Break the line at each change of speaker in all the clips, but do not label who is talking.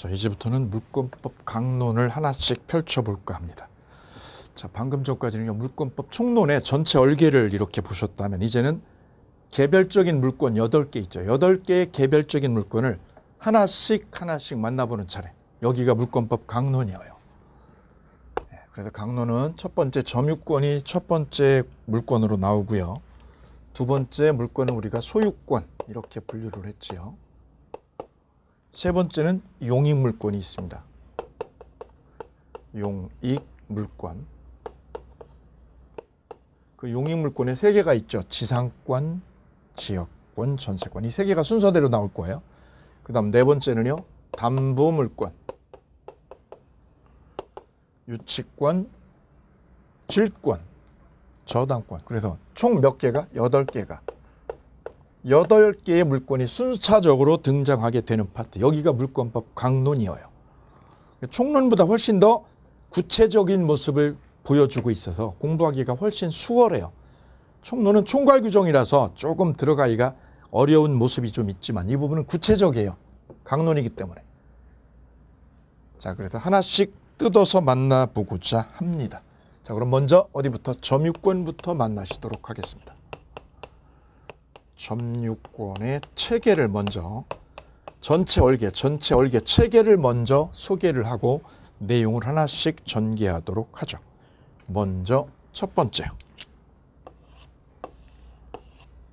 자, 그렇죠. 이제부터는 물권법 강론을 하나씩 펼쳐볼까 합니다. 자, 방금 전까지는 물권법 총론의 전체 얼개를 이렇게 보셨다면, 이제는 개별적인 물권 8개 있죠. 8개의 개별적인 물권을 하나씩 하나씩 만나보는 차례. 여기가 물권법 강론이에요. 예, 그래서 강론은 첫 번째 점유권이 첫 번째 물권으로 나오고요. 두 번째 물권은 우리가 소유권 이렇게 분류를 했지요. 세 번째는 용익 물권이 있습니다. 용익 물권. 그 용익 물권에 세 개가 있죠. 지상권, 지역권, 전세권. 이 세 개가 순서대로 나올 거예요. 그다음 네 번째는요. 담보 물권. 유치권, 질권, 저당권. 그래서 총 몇 개가? 여덟 개가 8 개의 물권이 순차적으로 등장하게 되는 파트. 여기가 물권법 강론이어요. 총론보다 훨씬 더 구체적인 모습을 보여주고 있어서 공부하기가 훨씬 수월해요. 총론은 총괄 규정이라서 조금 들어가기가 어려운 모습이 좀 있지만 이 부분은 구체적이에요. 강론이기 때문에. 자, 그래서 하나씩 뜯어서 만나보고자 합니다. 자, 그럼 먼저 어디부터 점유권부터 만나시도록 하겠습니다. 점유권의 체계를 먼저 전체 얼개, 전체 얼개 체계를 먼저 소개를 하고 내용을 하나씩 전개하도록 하죠. 먼저 첫 번째.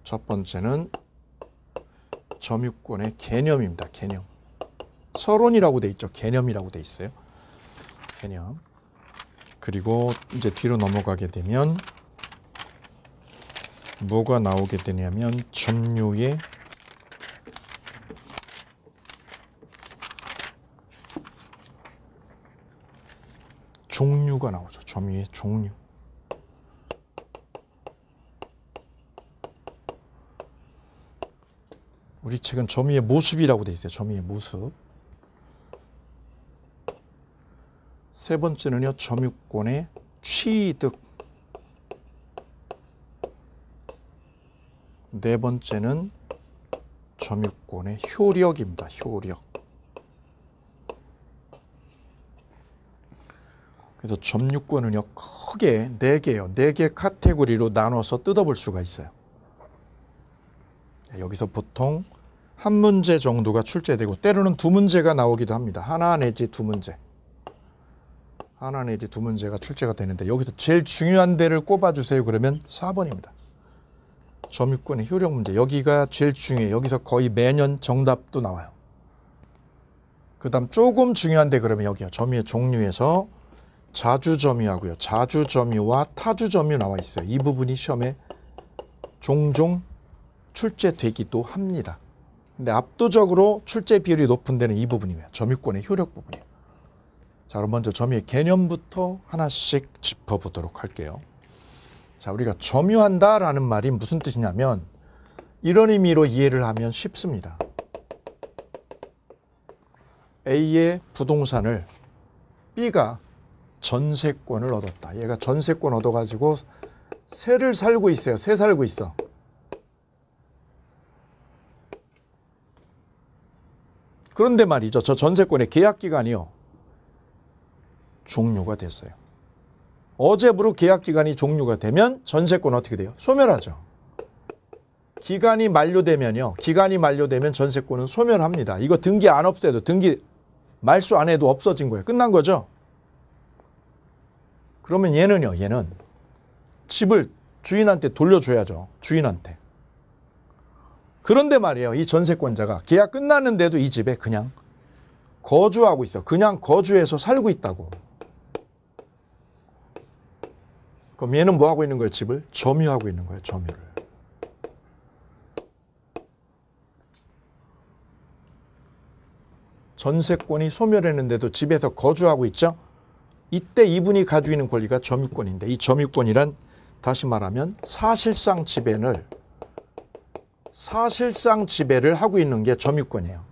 첫 번째는 점유권의 개념입니다. 개념. 서론이라고 돼 있죠. 개념이라고 돼 있어요. 개념. 그리고 이제 뒤로 넘어가게 되면 뭐가 나오게 되냐면 점유의 종류가 나오죠. 점유의 종류. 우리 책은 점유의 모습이라고 돼 있어요. 점유의 모습. 세 번째는요. 점유권의 취득. 네 번째는 점유권의 효력입니다. 효력. 그래서 점유권은요, 크게 4개요 4개 카테고리로 나눠서 뜯어볼 수가 있어요. 네, 여기서 보통 한 문제 정도가 출제되고 때로는 두 문제가 나오기도 합니다. 하나 내지 두 문제. 하나 내지 두 문제가 출제가 되는데 여기서 제일 중요한 데를 꼽아주세요. 그러면 4번입니다. 점유권의 효력 문제 여기가 제일 중요해요. 여기서 거의 매년 정답도 나와요. 그 다음 조금 중요한데 그러면 여기요. 점유의 종류에서 자주 점유하고요. 자주 점유와 타주 점유 나와 있어요. 이 부분이 시험에 종종 출제되기도 합니다. 근데 압도적으로 출제 비율이 높은 데는 이 부분이에요. 점유권의 효력 부분이에요. 자, 그럼 먼저 점유의 개념부터 하나씩 짚어보도록 할게요. 자, 우리가 점유한다라는 말이 무슨 뜻이냐면 이런 의미로 이해를 하면 쉽습니다. A의 부동산을 B가 전세권을 얻었다. 얘가 전세권 얻어가지고 새를 살고 있어요. 새 살고 있어. 그런데 말이죠. 저 전세권의 계약 기간이요. 종료가 됐어요. 어제부로 계약 기간이 종료가 되면 전세권 어떻게 돼요? 소멸하죠. 기간이 만료되면요. 기간이 만료되면 전세권은 소멸합니다. 이거 등기 안 없애도 등기 말수안 해도 없어진 거예요. 끝난 거죠. 그러면 얘는요. 얘는 집을 주인한테 돌려줘야죠. 주인한테. 그런데 말이에요. 이 전세권자가 계약 끝났는데도 이 집에 그냥 거주하고 있어. 그냥 거주해서 살고 있다고. 그럼 얘는 뭐 하고 있는 거예요? 집을 점유하고 있는 거예요. 점유를. 전세권이 소멸했는데도 집에서 거주하고 있죠. 이때 이분이 가지고 있는 권리가 점유권인데 이 점유권이란 다시 말하면 사실상 지배를 사실상 지배를 하고 있는 게 점유권이에요.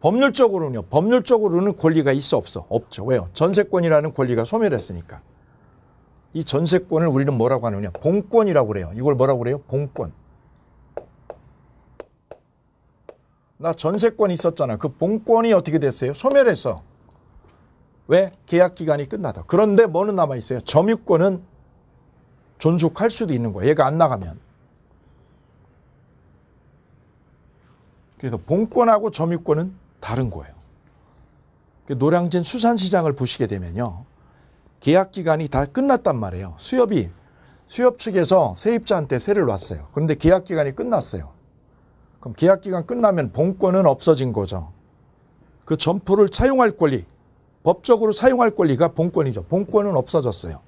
법률적으로는요. 법률적으로는 권리가 있어 없어? 없죠. 왜요? 전세권이라는 권리가 소멸했으니까. 이 전세권을 우리는 뭐라고 하느냐 봉권이라고 그래요. 이걸 뭐라고 그래요? 봉권. 나 전세권 있었잖아. 그 봉권이 어떻게 됐어요? 소멸했어. 왜? 계약 기간이 끝나다. 그런데 뭐는 남아 있어요? 점유권은 존속할 수도 있는 거야. 얘가 안 나가면. 그래서 봉권하고 점유권은 다른 거예요. 그 노량진 수산시장을 보시게 되면요. 계약 기간이 다 끝났단 말이에요. 수협이 수협 측에서 세입자한테 세를 놨어요. 그런데 계약 기간이 끝났어요. 그럼 계약 기간 끝나면 본권은 없어진 거죠. 그 점포를 사용할 권리, 법적으로 사용할 권리가 본권이죠. 본권은 없어졌어요.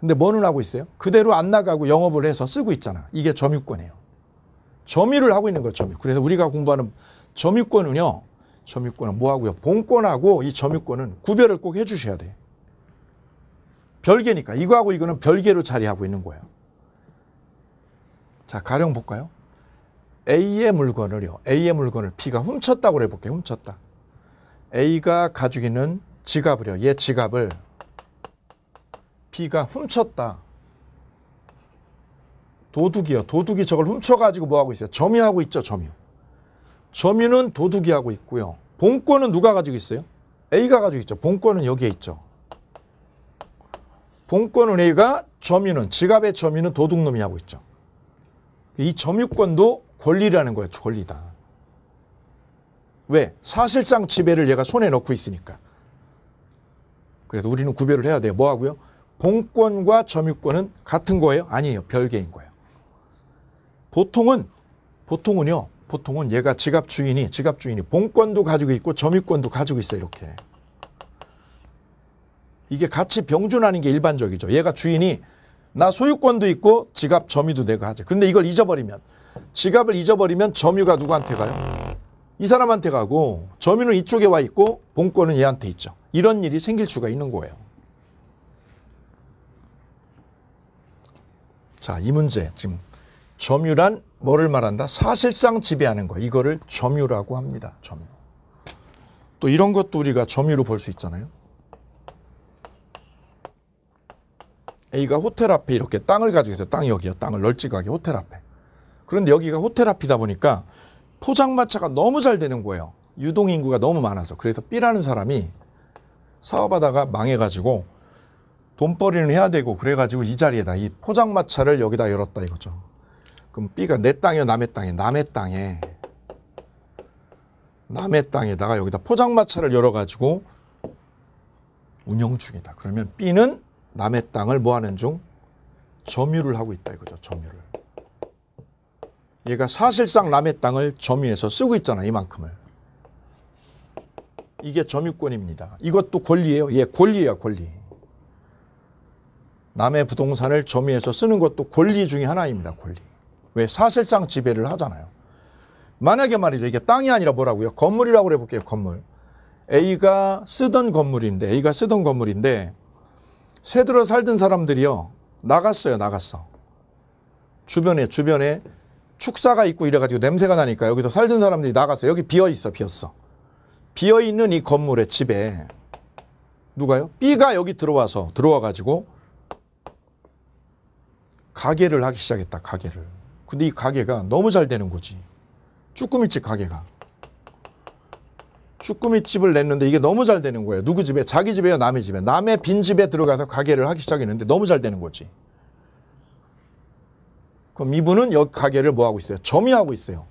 근데 뭐는 하고 있어요? 그대로 안 나가고 영업을 해서 쓰고 있잖아. 이게 점유권이에요. 점유를 하고 있는 거죠 점유. 그래서 우리가 공부하는 점유권은요, 점유권은 뭐하고요? 본권하고 이 점유권은 구별을 꼭 해주셔야 돼요. 별개니까. 이거하고 이거는 별개로 자리하고 있는 거예요. 자, 가령 볼까요? A의 물건을요. A의 물건을 B가 훔쳤다고 해볼게요. 훔쳤다. A가 가지고 있는 지갑을요. 얘 지갑을 B가 훔쳤다. 도둑이요. 도둑이 저걸 훔쳐가지고 뭐하고 있어요? 점유하고 있죠. 점유. 점유는 도둑이 하고 있고요. 본권은 누가 가지고 있어요? A가 가지고 있죠. 본권은 여기에 있죠. 공권은행위가 점유는 지갑의 점유는 도둑놈이 하고 있죠. 이 점유권도 권리라는 거예요. 권리다. 왜? 사실상 지배를 얘가 손에 넣고 있으니까. 그래도 우리는 구별을 해야 돼요. 뭐 하고요? 공권과 점유권은 같은 거예요? 아니에요. 별개인 거예요. 보통은 보통은요. 보통은 얘가 지갑 주인이 지갑 주인이 본권도 가지고 있고 점유권도 가지고 있어요. 이렇게. 이게 같이 병존하는 게 일반적이죠. 얘가 주인이 나 소유권도 있고 지갑 점유도 내가 하죠. 근데 이걸 잊어버리면 지갑을 잊어버리면 점유가 누구한테 가요? 이 사람한테 가고 점유는 이쪽에 와 있고 본권은 얘한테 있죠. 이런 일이 생길 수가 있는 거예요. 자, 이 문제 지금 점유란 뭐를 말한다? 사실상 지배하는 거. 이거를 점유라고 합니다. 점유. 또 이런 것도 우리가 점유로 볼 수 있잖아요. A가 호텔 앞에 이렇게 땅을 가지고 있어요. 땅이 여기요. 땅을 널찍하게 호텔 앞에. 그런데 여기가 호텔 앞이다 보니까 포장마차가 너무 잘 되는 거예요. 유동인구가 너무 많아서. 그래서 B라는 사람이 사업하다가 망해가지고 돈벌이는 해야 되고 그래가지고 이 자리에다 이 포장마차를 여기다 열었다 이거죠. 그럼 B가 내 땅이요 남의 땅이 에요 남의 땅에 남의 땅에다가 여기다 포장마차를 열어가지고 운영 중이다. 그러면 B는 남의 땅을 뭐하는 중? 점유를 하고 있다 이거죠. 점유를. 얘가 사실상 남의 땅을 점유해서 쓰고 있잖아. 이만큼을. 이게 점유권입니다. 이것도 권리예요. 예, 권리예요. 권리. 남의 부동산을 점유해서 쓰는 것도 권리 중의 하나입니다. 권리. 왜? 사실상 지배를 하잖아요. 만약에 말이죠. 이게 땅이 아니라 뭐라고요? 건물이라고 해볼게요. 건물. A가 쓰던 건물인데, A가 쓰던 건물인데 새 들어 살던 사람들이요. 나갔어요, 나갔어. 주변에, 주변에 축사가 있고 이래가지고 냄새가 나니까 여기서 살던 사람들이 나갔어요. 여기 비어있어, 비었어. 비어있는 이 건물에 집에 누가요? B가 여기 들어와서 들어와가지고 가게를 하기 시작했다, 가게를. 근데 이 가게가 너무 잘 되는 거지. 쭈꾸미집 가게가. 쭈꾸미집을 냈는데 이게 너무 잘 되는 거예요. 누구 집에? 자기 집에요, 남의 집에. 남의 빈 집에 들어가서 가게를 하기 시작했는데 너무 잘 되는 거지. 그럼 이분은 여 가게를 뭐 하고 있어요? 점유하고 있어요.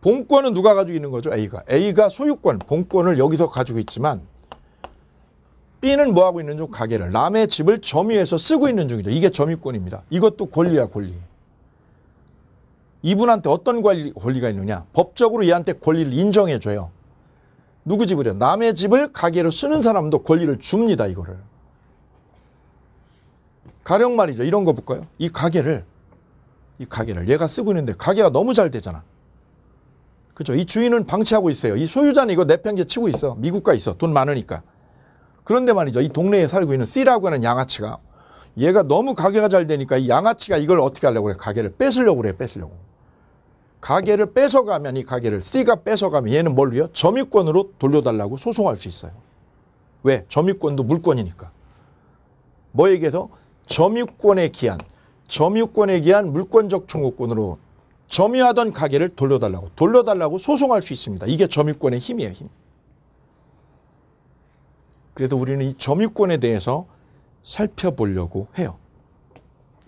본권은 누가 가지고 있는 거죠? A가. A가 소유권, 본권을 여기서 가지고 있지만 B는 뭐 하고 있는 중? 가게를. 남의 집을 점유해서 쓰고 있는 중이죠. 이게 점유권입니다. 이것도 권리야, 권리. 이분한테 어떤 권리, 권리가 있느냐? 법적으로 얘한테 권리를 인정해줘요. 누구 집이래 남의 집을 가게로 쓰는 사람도 권리를 줍니다. 이거를. 가령 말이죠. 이런 거 볼까요? 이 가게를 이 가게를 얘가 쓰고 있는데 가게가 너무 잘 되잖아. 그죠? 이 주인은 방치하고 있어요. 이 소유자는 이거 내팽개 치고 있어. 미국가 있어. 돈 많으니까. 그런데 말이죠. 이 동네에 살고 있는 C라고 하는 양아치가 얘가 너무 가게가 잘 되니까 이 양아치가 이걸 어떻게 하려고 그래. 가게를 뺏으려고 그래. 뺏으려고. 가게를 뺏어가면 이 가게를 C가 뺏어가면 얘는 뭘로요? 점유권으로 돌려달라고 소송할 수 있어요. 왜? 점유권도 물권이니까. 뭐에게서? 점유권에 기한, 점유권에 기한 물권적 청구권으로 점유하던 가게를 돌려달라고, 돌려달라고 소송할 수 있습니다. 이게 점유권의 힘이에요, 힘. 그래서 우리는 이 점유권에 대해서 살펴보려고 해요.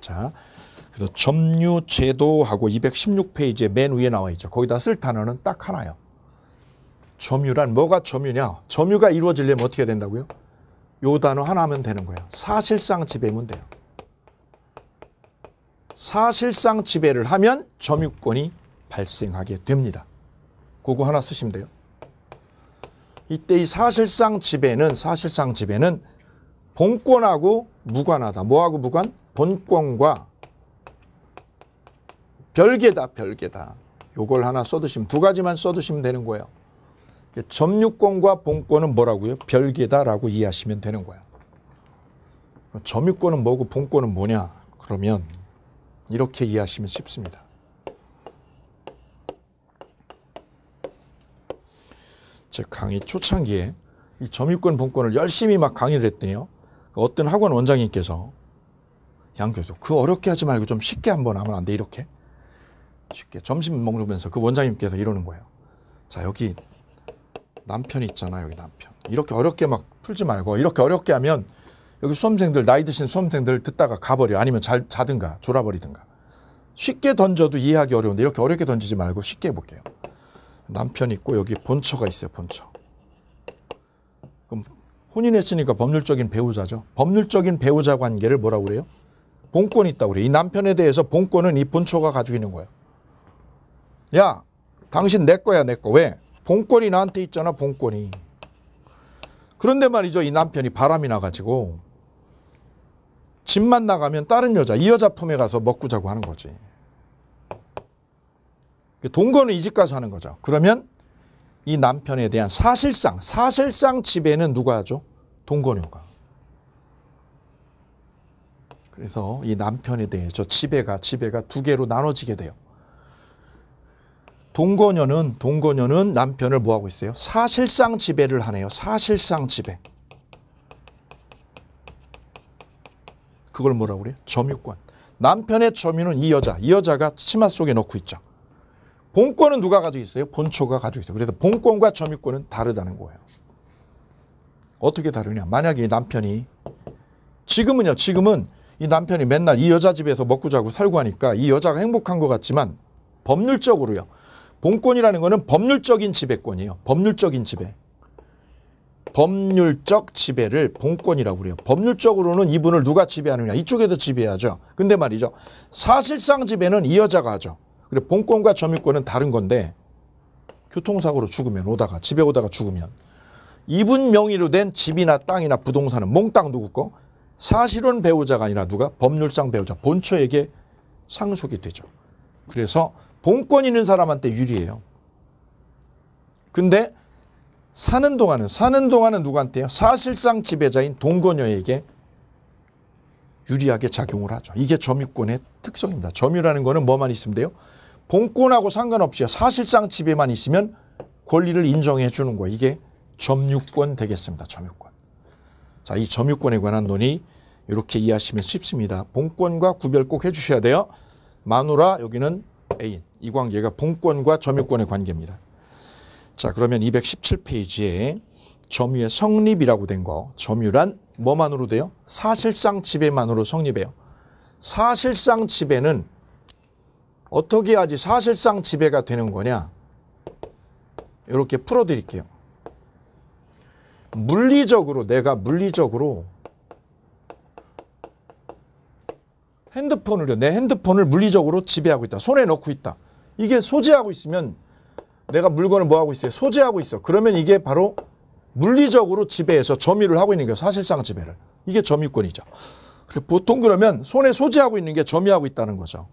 자, 그래서 점유 제도하고 216페이지에 맨 위에 나와 있죠. 거기다 쓸 단어는 딱 하나요. 점유란 뭐가 점유냐? 점유가 이루어지려면 어떻게 된다고요? 요 단어 하나 하면 되는 거예요. 사실상 지배면 돼요. 사실상 지배를 하면 점유권이 발생하게 됩니다. 그거 하나 쓰시면 돼요. 이때 이 사실상 지배는 사실상 지배는 본권하고 무관하다. 뭐하고 무관? 본권과 별개다 별개다. 요걸 하나 써두시면 두 가지만 써두시면 되는 거예요. 그 점유권과 본권은 뭐라고요? 별개다라고 이해하시면 되는 거야. 점유권은 뭐고 본권은 뭐냐? 그러면 이렇게 이해하시면 쉽습니다. 제 강의 초창기에 이 점유권 본권을 열심히 막 강의를 했더니요. 어떤 학원 원장님께서 양 교수 그 어렵게 하지 말고 좀 쉽게 한번 하면 안 돼 이렇게 쉽게 점심 먹으면서 그 원장님께서 이러는 거예요. 자 여기 남편이 있잖아 여기 남편 이렇게 어렵게 막 풀지 말고 이렇게 어렵게 하면 여기 수험생들 나이 드신 수험생들 듣다가 가버려 아니면 잘 자든가 졸아버리든가 쉽게 던져도 이해하기 어려운데 이렇게 어렵게 던지지 말고 쉽게 해볼게요. 남편 있고 여기 본처가 있어요 본처. 그럼 혼인했으니까 법률적인 배우자죠. 법률적인 배우자 관계를 뭐라고 그래요? 본권이 있다고 그래요. 이 남편에 대해서 본권은 이 본처가 가지고 있는 거예요. 야 당신 내 거야 내 거 왜? 본권이 나한테 있잖아 본권이. 그런데 말이죠 이 남편이 바람이 나가지고 집만 나가면 다른 여자 이 여자 품에 가서 먹고 자고 하는 거지. 동거는 이 집 가서 하는 거죠. 그러면 이 남편에 대한 사실상 사실상 집에는 누가 하죠? 동거녀가. 그래서 이 남편에 대해서 지배가 지배가 두 개로 나눠지게 돼요. 동거녀는 동거녀는 남편을 뭐하고 있어요? 사실상 지배를 하네요. 사실상 지배. 그걸 뭐라고 그래요? 점유권. 남편의 점유는 이 여자, 이 여자가 치마 속에 넣고 있죠. 본권은 누가 가지고 있어요? 본초가 가지고 있어요. 그래서 본권과 점유권은 다르다는 거예요. 어떻게 다르냐? 만약에 남편이 지금은요. 지금은 이 남편이 맨날 이 여자 집에서 먹고 자고 살고 하니까 이 여자가 행복한 것 같지만 법률적으로요. 본권이라는 것은 법률적인 지배권이에요. 법률적인 지배. 법률적 지배를 본권이라고 그래요. 법률적으로는 이분을 누가 지배하느냐. 이쪽에서 지배하죠. 근데 말이죠. 사실상 지배는 이 여자가 하죠. 그래 본권과 점유권은 다른 건데 교통사고로 죽으면 오다가 집에 오다가 죽으면 이분 명의로 된 집이나 땅이나 부동산은 몽땅 누구 거? 사실은 배우자가 아니라 누가? 법률상 배우자 본처에게 상속이 되죠. 그래서 본권 있는 사람한테 유리해요. 근데 사는 동안은 사는 동안은 누구한테요? 사실상 지배자인 동거녀에게 유리하게 작용을 하죠. 이게 점유권의 특성입니다. 점유라는 거는 뭐만 있으면 돼요? 본권하고 상관없이 사실상 지배만 있으면 권리를 인정해 주는 거예요. 이게 점유권 되겠습니다. 점유권. 자, 이 점유권에 관한 논의 이렇게 이해하시면 쉽습니다. 본권과 구별 꼭 해주셔야 돼요. 마누라 여기는 애인 이 관계가 본권과 점유권의 관계입니다. 자 그러면 217페이지에 점유의 성립이라고 된거 점유란 뭐만으로 돼요? 사실상 지배만으로 성립해요. 사실상 지배는 어떻게 해야지 사실상 지배가 되는 거냐 이렇게 풀어드릴게요. 물리적으로 내가 물리적으로 핸드폰을요. 내 핸드폰을 물리적으로 지배하고 있다. 손에 넣고 있다. 이게 소지하고 있으면 내가 물건을 뭐하고 있어요? 소지하고 있어. 그러면 이게 바로 물리적으로 지배해서 점유를 하고 있는 게 사실상 지배를. 이게 점유권이죠. 보통 그러면 손에 소지하고 있는 게 점유하고 있다는 거죠.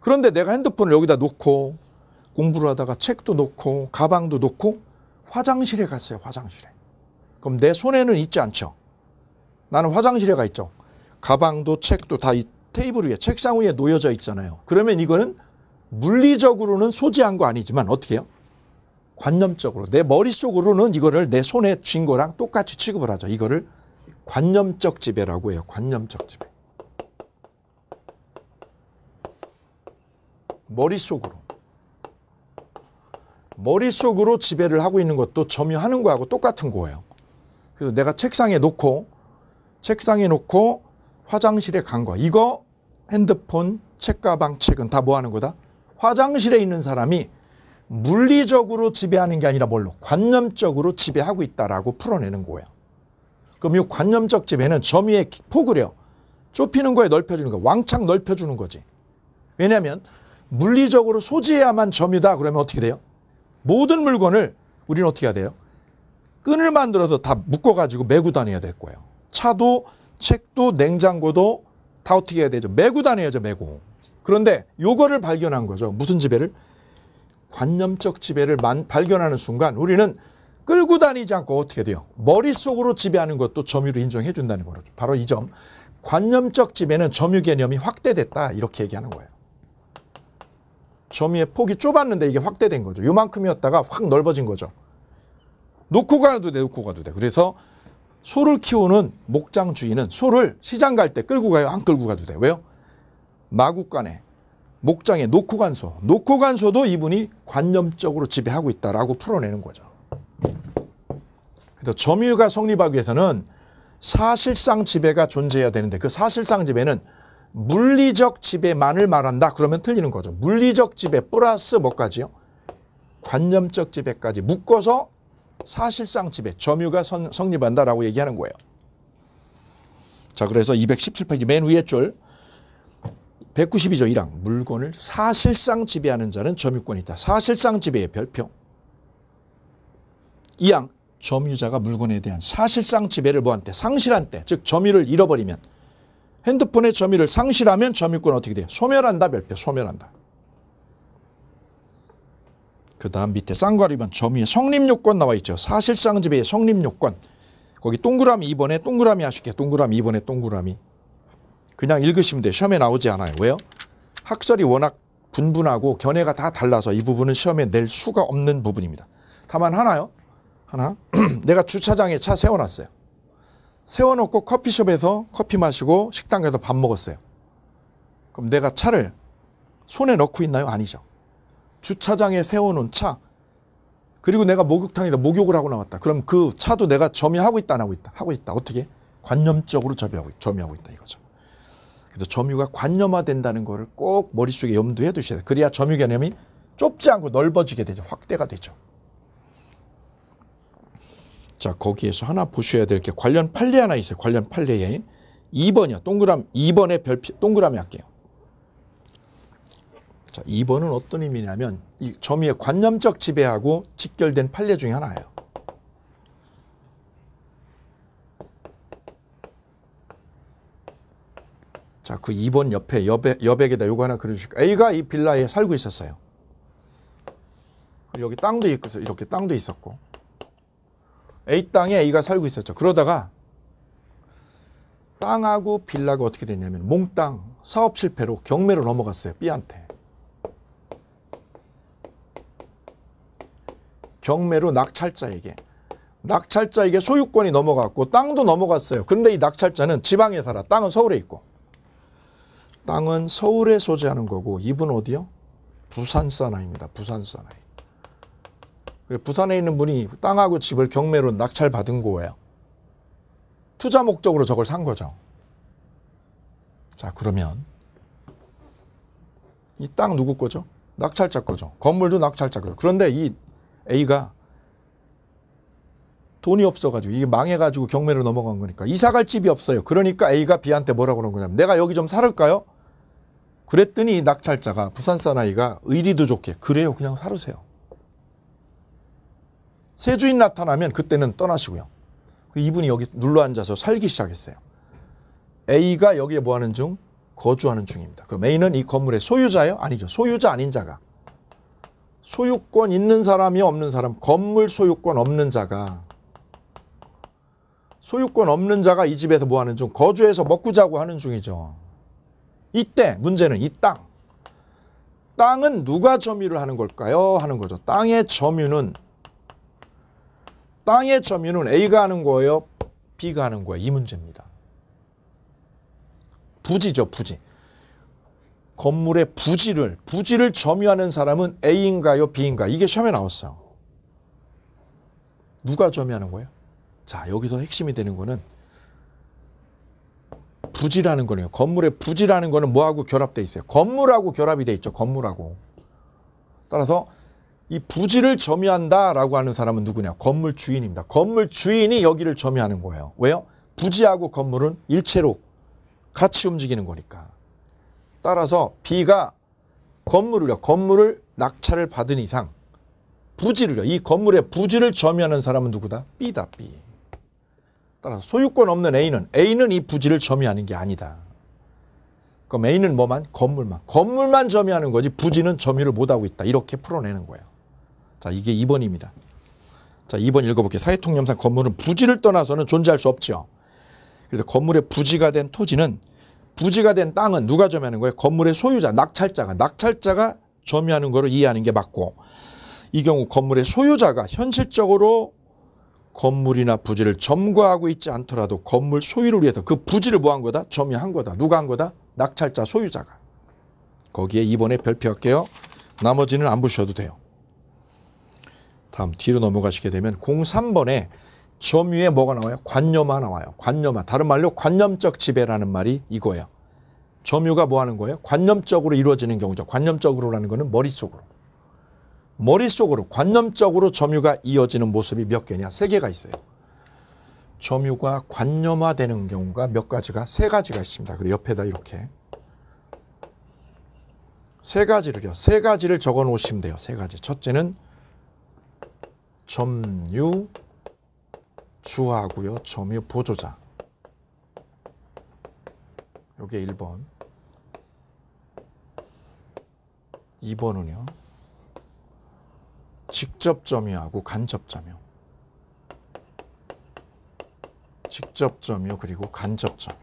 그런데 내가 핸드폰을 여기다 놓고 공부를 하다가 책도 놓고 가방도 놓고 화장실에 갔어요. 화장실에. 그럼 내 손에는 있지 않죠. 나는 화장실에 가 있죠. 가방도 책도 다 이 테이블 위에 책상 위에 놓여져 있잖아요. 그러면 이거는 물리적으로는 소지한 거 아니지만 어떻게 해요? 관념적으로 내 머릿속으로는 이거를 내 손에 쥔 거랑 똑같이 취급을 하죠. 이거를 관념적 지배라고 해요. 관념적 지배. 머릿속으로. 머릿속으로 지배를 하고 있는 것도 점유하는 거하고 똑같은 거예요. 그래서 내가 책상에 놓고 책상에 놓고 화장실에 간 거야. 이거 핸드폰, 책가방, 책은 다 뭐 하는 거다? 화장실에 있는 사람이 물리적으로 지배하는 게 아니라 뭘로? 관념적으로 지배하고 있다라고 풀어내는 거예요. 그럼 이 관념적 지배는 점유의 폭을요. 좁히는 거에 넓혀주는 거 왕창 넓혀주는 거지. 왜냐하면 물리적으로 소지해야만 점유다 그러면 어떻게 돼요? 모든 물건을 우리는 어떻게 해야 돼요? 끈을 만들어서 다 묶어가지고 메고 다녀야 될 거예요. 차도 책도 냉장고도 다 어떻게 해야 되죠? 메고 다녀야죠, 메고. 그런데 요거를 발견한 거죠. 무슨 지배를? 관념적 지배를 만, 발견하는 순간 우리는 끌고 다니지 않고 어떻게 돼요? 머릿속으로 지배하는 것도 점유를 인정해 준다는 거죠. 바로 이 점. 관념적 지배는 점유 개념이 확대됐다. 이렇게 얘기하는 거예요. 점유의 폭이 좁았는데 이게 확대된 거죠. 요만큼이었다가 확 넓어진 거죠. 놓고 가도 돼, 놓고 가도 돼. 그래서 소를 키우는 목장 주인은 소를 시장 갈 때 끌고 가요? 안 끌고 가도 돼. 왜요? 마국간에 목장에 놓고 간 소, 놓고 간 소도 이분이 관념적으로 지배하고 있다라고 풀어내는 거죠. 그래서 점유가 성립하기 위해서는 사실상 지배가 존재해야 되는데 그 사실상 지배는 물리적 지배만을 말한다. 그러면 틀리는 거죠. 물리적 지배 플러스 뭐까지요? 관념적 지배까지 묶어서 사실상 지배, 점유가 선, 성립한다라고 얘기하는 거예요. 자, 그래서 217페이지 맨 위에 줄 192조 1항 물건을 사실상 지배하는 자는 점유권이 있다. 사실상 지배의 별표. 2항 점유자가 물건에 대한 사실상 지배를 뭐한 때 상실한 때즉 점유를 잃어버리면 핸드폰의 점유를 상실하면 점유권 어떻게 돼요? 소멸한다 별표 소멸한다. 그 다음 밑에 쌍괄이면 점위에 성립요건 나와 있죠. 사실상 집의 성립요건. 거기 동그라미 2번에 동그라미 하실게요. 동그라미 2번에 동그라미. 그냥 읽으시면 돼요. 시험에 나오지 않아요. 왜요? 학설이 워낙 분분하고 견해가 다 달라서 이 부분은 시험에 낼 수가 없는 부분입니다. 다만 하나요? 하나. 내가 주차장에 차 세워놨어요. 세워놓고 커피숍에서 커피 마시고 식당 가서 밥 먹었어요. 그럼 내가 차를 손에 넣고 있나요? 아니죠. 주차장에 세워놓은 차 그리고 내가 목욕탕에다 목욕을 하고 나왔다. 그럼 그 차도 내가 점유하고 있다 안 하고 있다. 하고 있다. 어떻게? 관념적으로 점유하고, 점유하고 있다 이거죠. 그래서 점유가 관념화된다는 거를 꼭 머릿속에 염두에 두셔야 돼요. 그래야 점유 개념이 좁지 않고 넓어지게 되죠. 확대가 되죠. 자, 거기에서 하나 보셔야 될 게 관련 판례 하나 있어요. 관련 판례에 2번이요. 동그라미 2번에 별표 동그라미 할게요. 자, 2번은 어떤 의미냐면 이 점유의 관념적 지배하고 직결된 판례 중에 하나예요. 자, 그 2번 옆에 여백, 여백에다 요거 하나 그려주실까? A가 이 빌라에 살고 있었어요. 여기 땅도 있고 이렇게 땅도 있었고 A 땅에 A가 살고 있었죠. 그러다가 땅하고 빌라가 어떻게 됐냐면 몽땅 사업 실패로 경매로 넘어갔어요. B한테. 경매로 낙찰자에게 낙찰자에게 소유권이 넘어갔고 땅도 넘어갔어요. 그런데 이 낙찰자는 지방에 살아. 땅은 서울에 있고. 땅은 서울에 소재하는 거고 이분 어디요? 부산 사나이입니다. 부산 사나이. 부산에 있는 분이 땅하고 집을 경매로 낙찰받은 거예요. 투자 목적으로 저걸 산 거죠. 자 그러면 이 땅 누구 거죠? 낙찰자 거죠. 건물도 낙찰자 거죠. 그런데 이 A가 돈이 없어가지고 이게 망해가지고 경매로 넘어간 거니까 이사 갈 집이 없어요. 그러니까 A가 B한테 뭐라고 그런 거냐면 내가 여기 좀 살을까요? 그랬더니 낙찰자가 부산 사나이가 의리도 좋게 그래요 그냥 사르세요. 세 주인 나타나면 그때는 떠나시고요. 그 이분이 여기 눌러 앉아서 살기 시작했어요. A가 여기에 뭐하는 중? 거주하는 중입니다. 그럼 A는 이 건물의 소유자예요? 아니죠. 소유자 아닌 자가 소유권 있는 사람이 없는 사람, 건물 소유권 없는 자가 소유권 없는 자가 이 집에서 뭐 하는 중, 거주해서 먹고 자고 하는 중이죠. 이때 문제는 이 땅. 땅은 누가 점유를 하는 걸까요? 하는 거죠. 땅의 점유는 땅의 점유는 A가 하는 거예요? B가 하는 거예요? 이 문제입니다. 부지죠, 부지. 건물의 부지를 부지를 점유하는 사람은 A인가요, B인가? 이게 시험에 나왔어요. 누가 점유하는 거예요? 자, 여기서 핵심이 되는 거는 부지라는 거네요. 건물의 부지라는 거는 뭐하고 결합돼 있어요? 건물하고 결합이 돼 있죠. 건물하고. 따라서 이 부지를 점유한다라고 하는 사람은 누구냐? 건물 주인입니다. 건물 주인이 여기를 점유하는 거예요. 왜요? 부지하고 건물은 일체로 같이 움직이는 거니까. 따라서 B가 건물을요. 건물을 낙찰을 받은 이상 부지를요. 이 건물의 부지를 점유하는 사람은 누구다? B다. B. 따라서 소유권 없는 A는 A는 이 부지를 점유하는 게 아니다. 그럼 A는 뭐만? 건물만. 건물만 점유하는 거지 부지는 점유를 못하고 있다. 이렇게 풀어내는 거예요. 자 이게 2번입니다. 자 2번 읽어볼게요. 사회통념상 건물은 부지를 떠나서는 존재할 수없죠 그래서 건물의 부지가 된 토지는 부지가 된 땅은 누가 점유하는 거예요? 건물의 소유자, 낙찰자가. 낙찰자가 점유하는 거로 이해하는 게 맞고 이 경우 건물의 소유자가 현실적으로 건물이나 부지를 점거하고 있지 않더라도 건물 소유를 위해서 그 부지를 뭐 한 거다? 점유한 거다. 누가 한 거다? 낙찰자 소유자가. 거기에 이번에 별표할게요. 나머지는 안 보셔도 돼요. 다음 뒤로 넘어가시게 되면 03번에 점유에 뭐가 나와요? 관념화 나와요. 관념화. 다른 말로 관념적 지배라는 말이 이거예요. 점유가 뭐 하는 거예요? 관념적으로 이루어지는 경우죠. 관념적으로라는 거는 머릿속으로. 머릿속으로 관념적으로 점유가 이어지는 모습이 몇 개냐? 세 개가 있어요. 점유가 관념화되는 경우가 몇 가지가? 세 가지가 있습니다. 그리고 옆에다 이렇게. 세 가지를요. 세 가지를 적어 놓으시면 돼요. 세 가지. 첫째는 점유 주하고요. 점유 보조자. 요게 1번. 2번은요. 직접 점유하고 간접 점유. 직접 점유 그리고 간접 점유.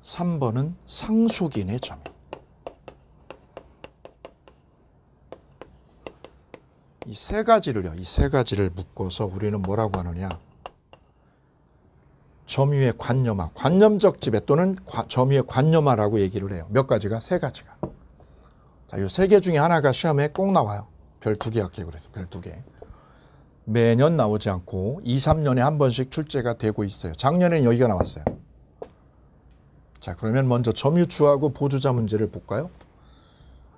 3번은 상속인의 점유. 이세 가지를요. 이 세 가지를 묶어서 우리는 뭐라고 하느냐? 점유의 관념화, 관념적 지배 또는 과, 점유의 관념화라고 얘기를 해요. 몇 가지가? 세 가지가. 자, 이 세 개 중에 하나가 시험에 꼭 나와요. 별 두 개 할게요. 그래서 별 두 개. 매년 나오지 않고 2, 3년에 한 번씩 출제가 되고 있어요. 작년에는 여기가 나왔어요. 자, 그러면 먼저 점유주하고 보조자 문제를 볼까요?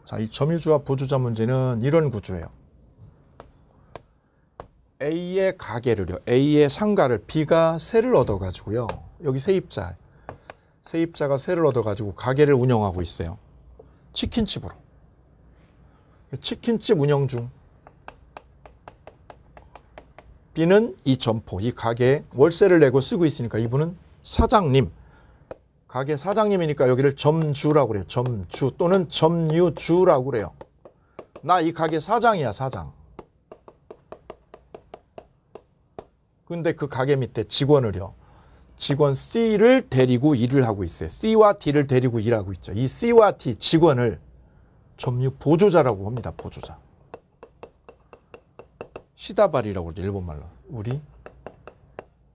자, 이 점유주와 보조자 문제는 이런 구조예요. A의 가게를요. A의 상가를 B가 세를 얻어 가지고요. 여기 세입자. 세입자가 세를 얻어 가지고 가게를 운영하고 있어요. 치킨집으로. 치킨집 운영 중. B는 이 점포, 이가게 월세를 내고 쓰고 있으니까 이분은 사장님. 가게 사장님이니까 여기를 점주라고 그래요. 점주 또는 점유주라고 그래요. 나 이 가게 사장이야, 사장. 근데 그 가게 밑에 직원을요. 직원 C를 데리고 일을 하고 있어요. C와 D를 데리고 일하고 있죠. 이 C와 D 직원을 점유 보조자라고 합니다. 보조자. 시다발이라고 그러죠. 일본말로. 우리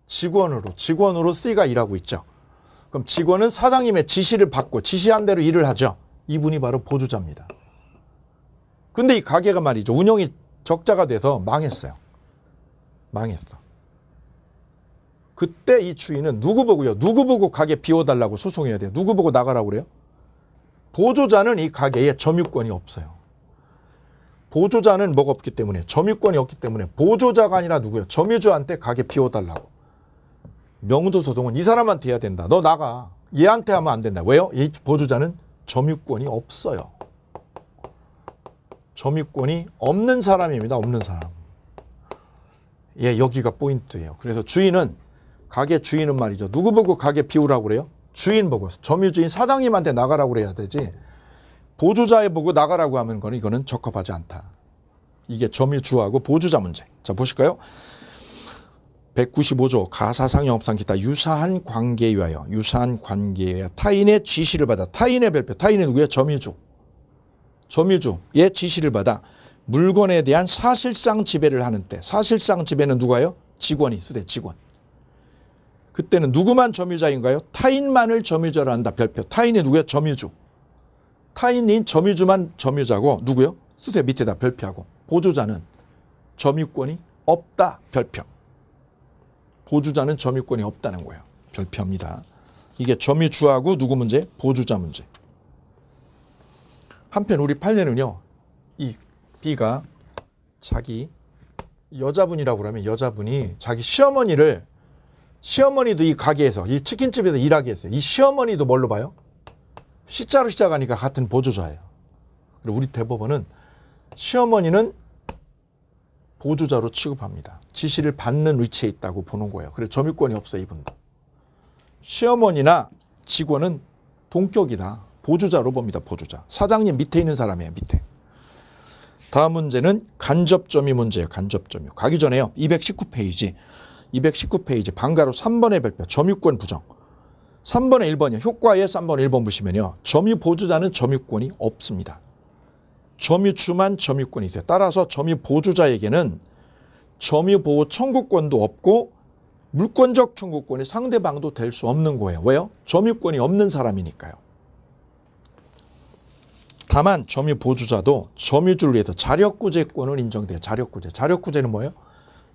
직원으로 직원으로 C가 일하고 있죠. 그럼 직원은 사장님의 지시를 받고 지시한 대로 일을 하죠. 이분이 바로 보조자입니다. 근데 이 가게가 말이죠. 운영이 적자가 돼서 망했어요. 망했어. 그때 이주인은 누구 보고요? 누구 보고 가게 비워달라고 소송해야 돼요? 누구 보고 나가라고 그래요? 보조자는 이 가게에 점유권이 없어요. 보조자는 뭐가 없기 때문에 점유권이 없기 때문에 보조자가 아니라 누구예요? 점유주한테 가게 비워달라고. 명도 소송은 이 사람한테 해야 된다. 너 나가. 얘한테 하면 안 된다. 왜요? 이 보조자는 점유권이 없어요. 점유권이 없는 사람입니다. 없는 사람. 예, 여기가 포인트예요. 그래서 주인은 가게 주인은 말이죠. 누구 보고 가게 비우라고 그래요? 주인 보고 점유주인 사장님한테 나가라고 그래야 되지 보조자에 보고 나가라고 하면 거는 이거는 적합하지 않다. 이게 점유주하고 보조자 문제. 자 보실까요? 195조 가사상 영업상 기타 유사한 관계에 의하여 유사한 관계에 의하여 타인의 지시를 받아 타인의 별표 타인은 누구야 점유주 점유주의 지시를 받아 물건에 대한 사실상 지배를 하는 때 사실상 지배는 누가요? 직원이 수대 직원 그때는 누구만 점유자인가요? 타인만을 점유자로 한다. 별표. 타인이 누구야? 점유주. 타인인 점유주만 점유자고 누구요? 쓰세 밑에다 별표하고. 보조자는 점유권이 없다. 별표. 보조자는 점유권이 없다는 거예요. 별표입니다. 이게 점유주하고 누구 문제? 보조자 문제. 한편 우리 8년은요. 이 B가 자기 여자분이라고 그러면 여자분이 자기 시어머니를 시어머니도 이 가게에서 이 치킨집에서 일하게 했어요. 이 시어머니도 뭘로 봐요? 시자로 시작하니까 같은 보조자예요. 그리고 우리 대법원은 시어머니는 보조자로 취급합니다. 지시를 받는 위치에 있다고 보는 거예요. 그래서 점유권이 없어 이분도. 시어머니나 직원은 동격이다. 보조자로 봅니다. 보조자. 사장님 밑에 있는 사람이에요. 밑에. 다음 문제는 간접점유 문제예요. 간접점유. 가기 전에요. 219페이지. 219페이지 방가로 3번의 별표 점유권 부정 3번의 1번이요. 효과에 3번 1번 보시면요. 점유 보조자는 점유권이 없습니다. 점유주만 점유권이 있어요. 따라서 점유 보조자에게는 점유보호 청구권도 없고 물권적 청구권이 상대방도 될 수 없는 거예요. 왜요? 점유권이 없는 사람이니까요. 다만 점유보조자도 점유주를 위해서 자력구제권은 인정돼요. 자력구제. 자력구제는 뭐예요?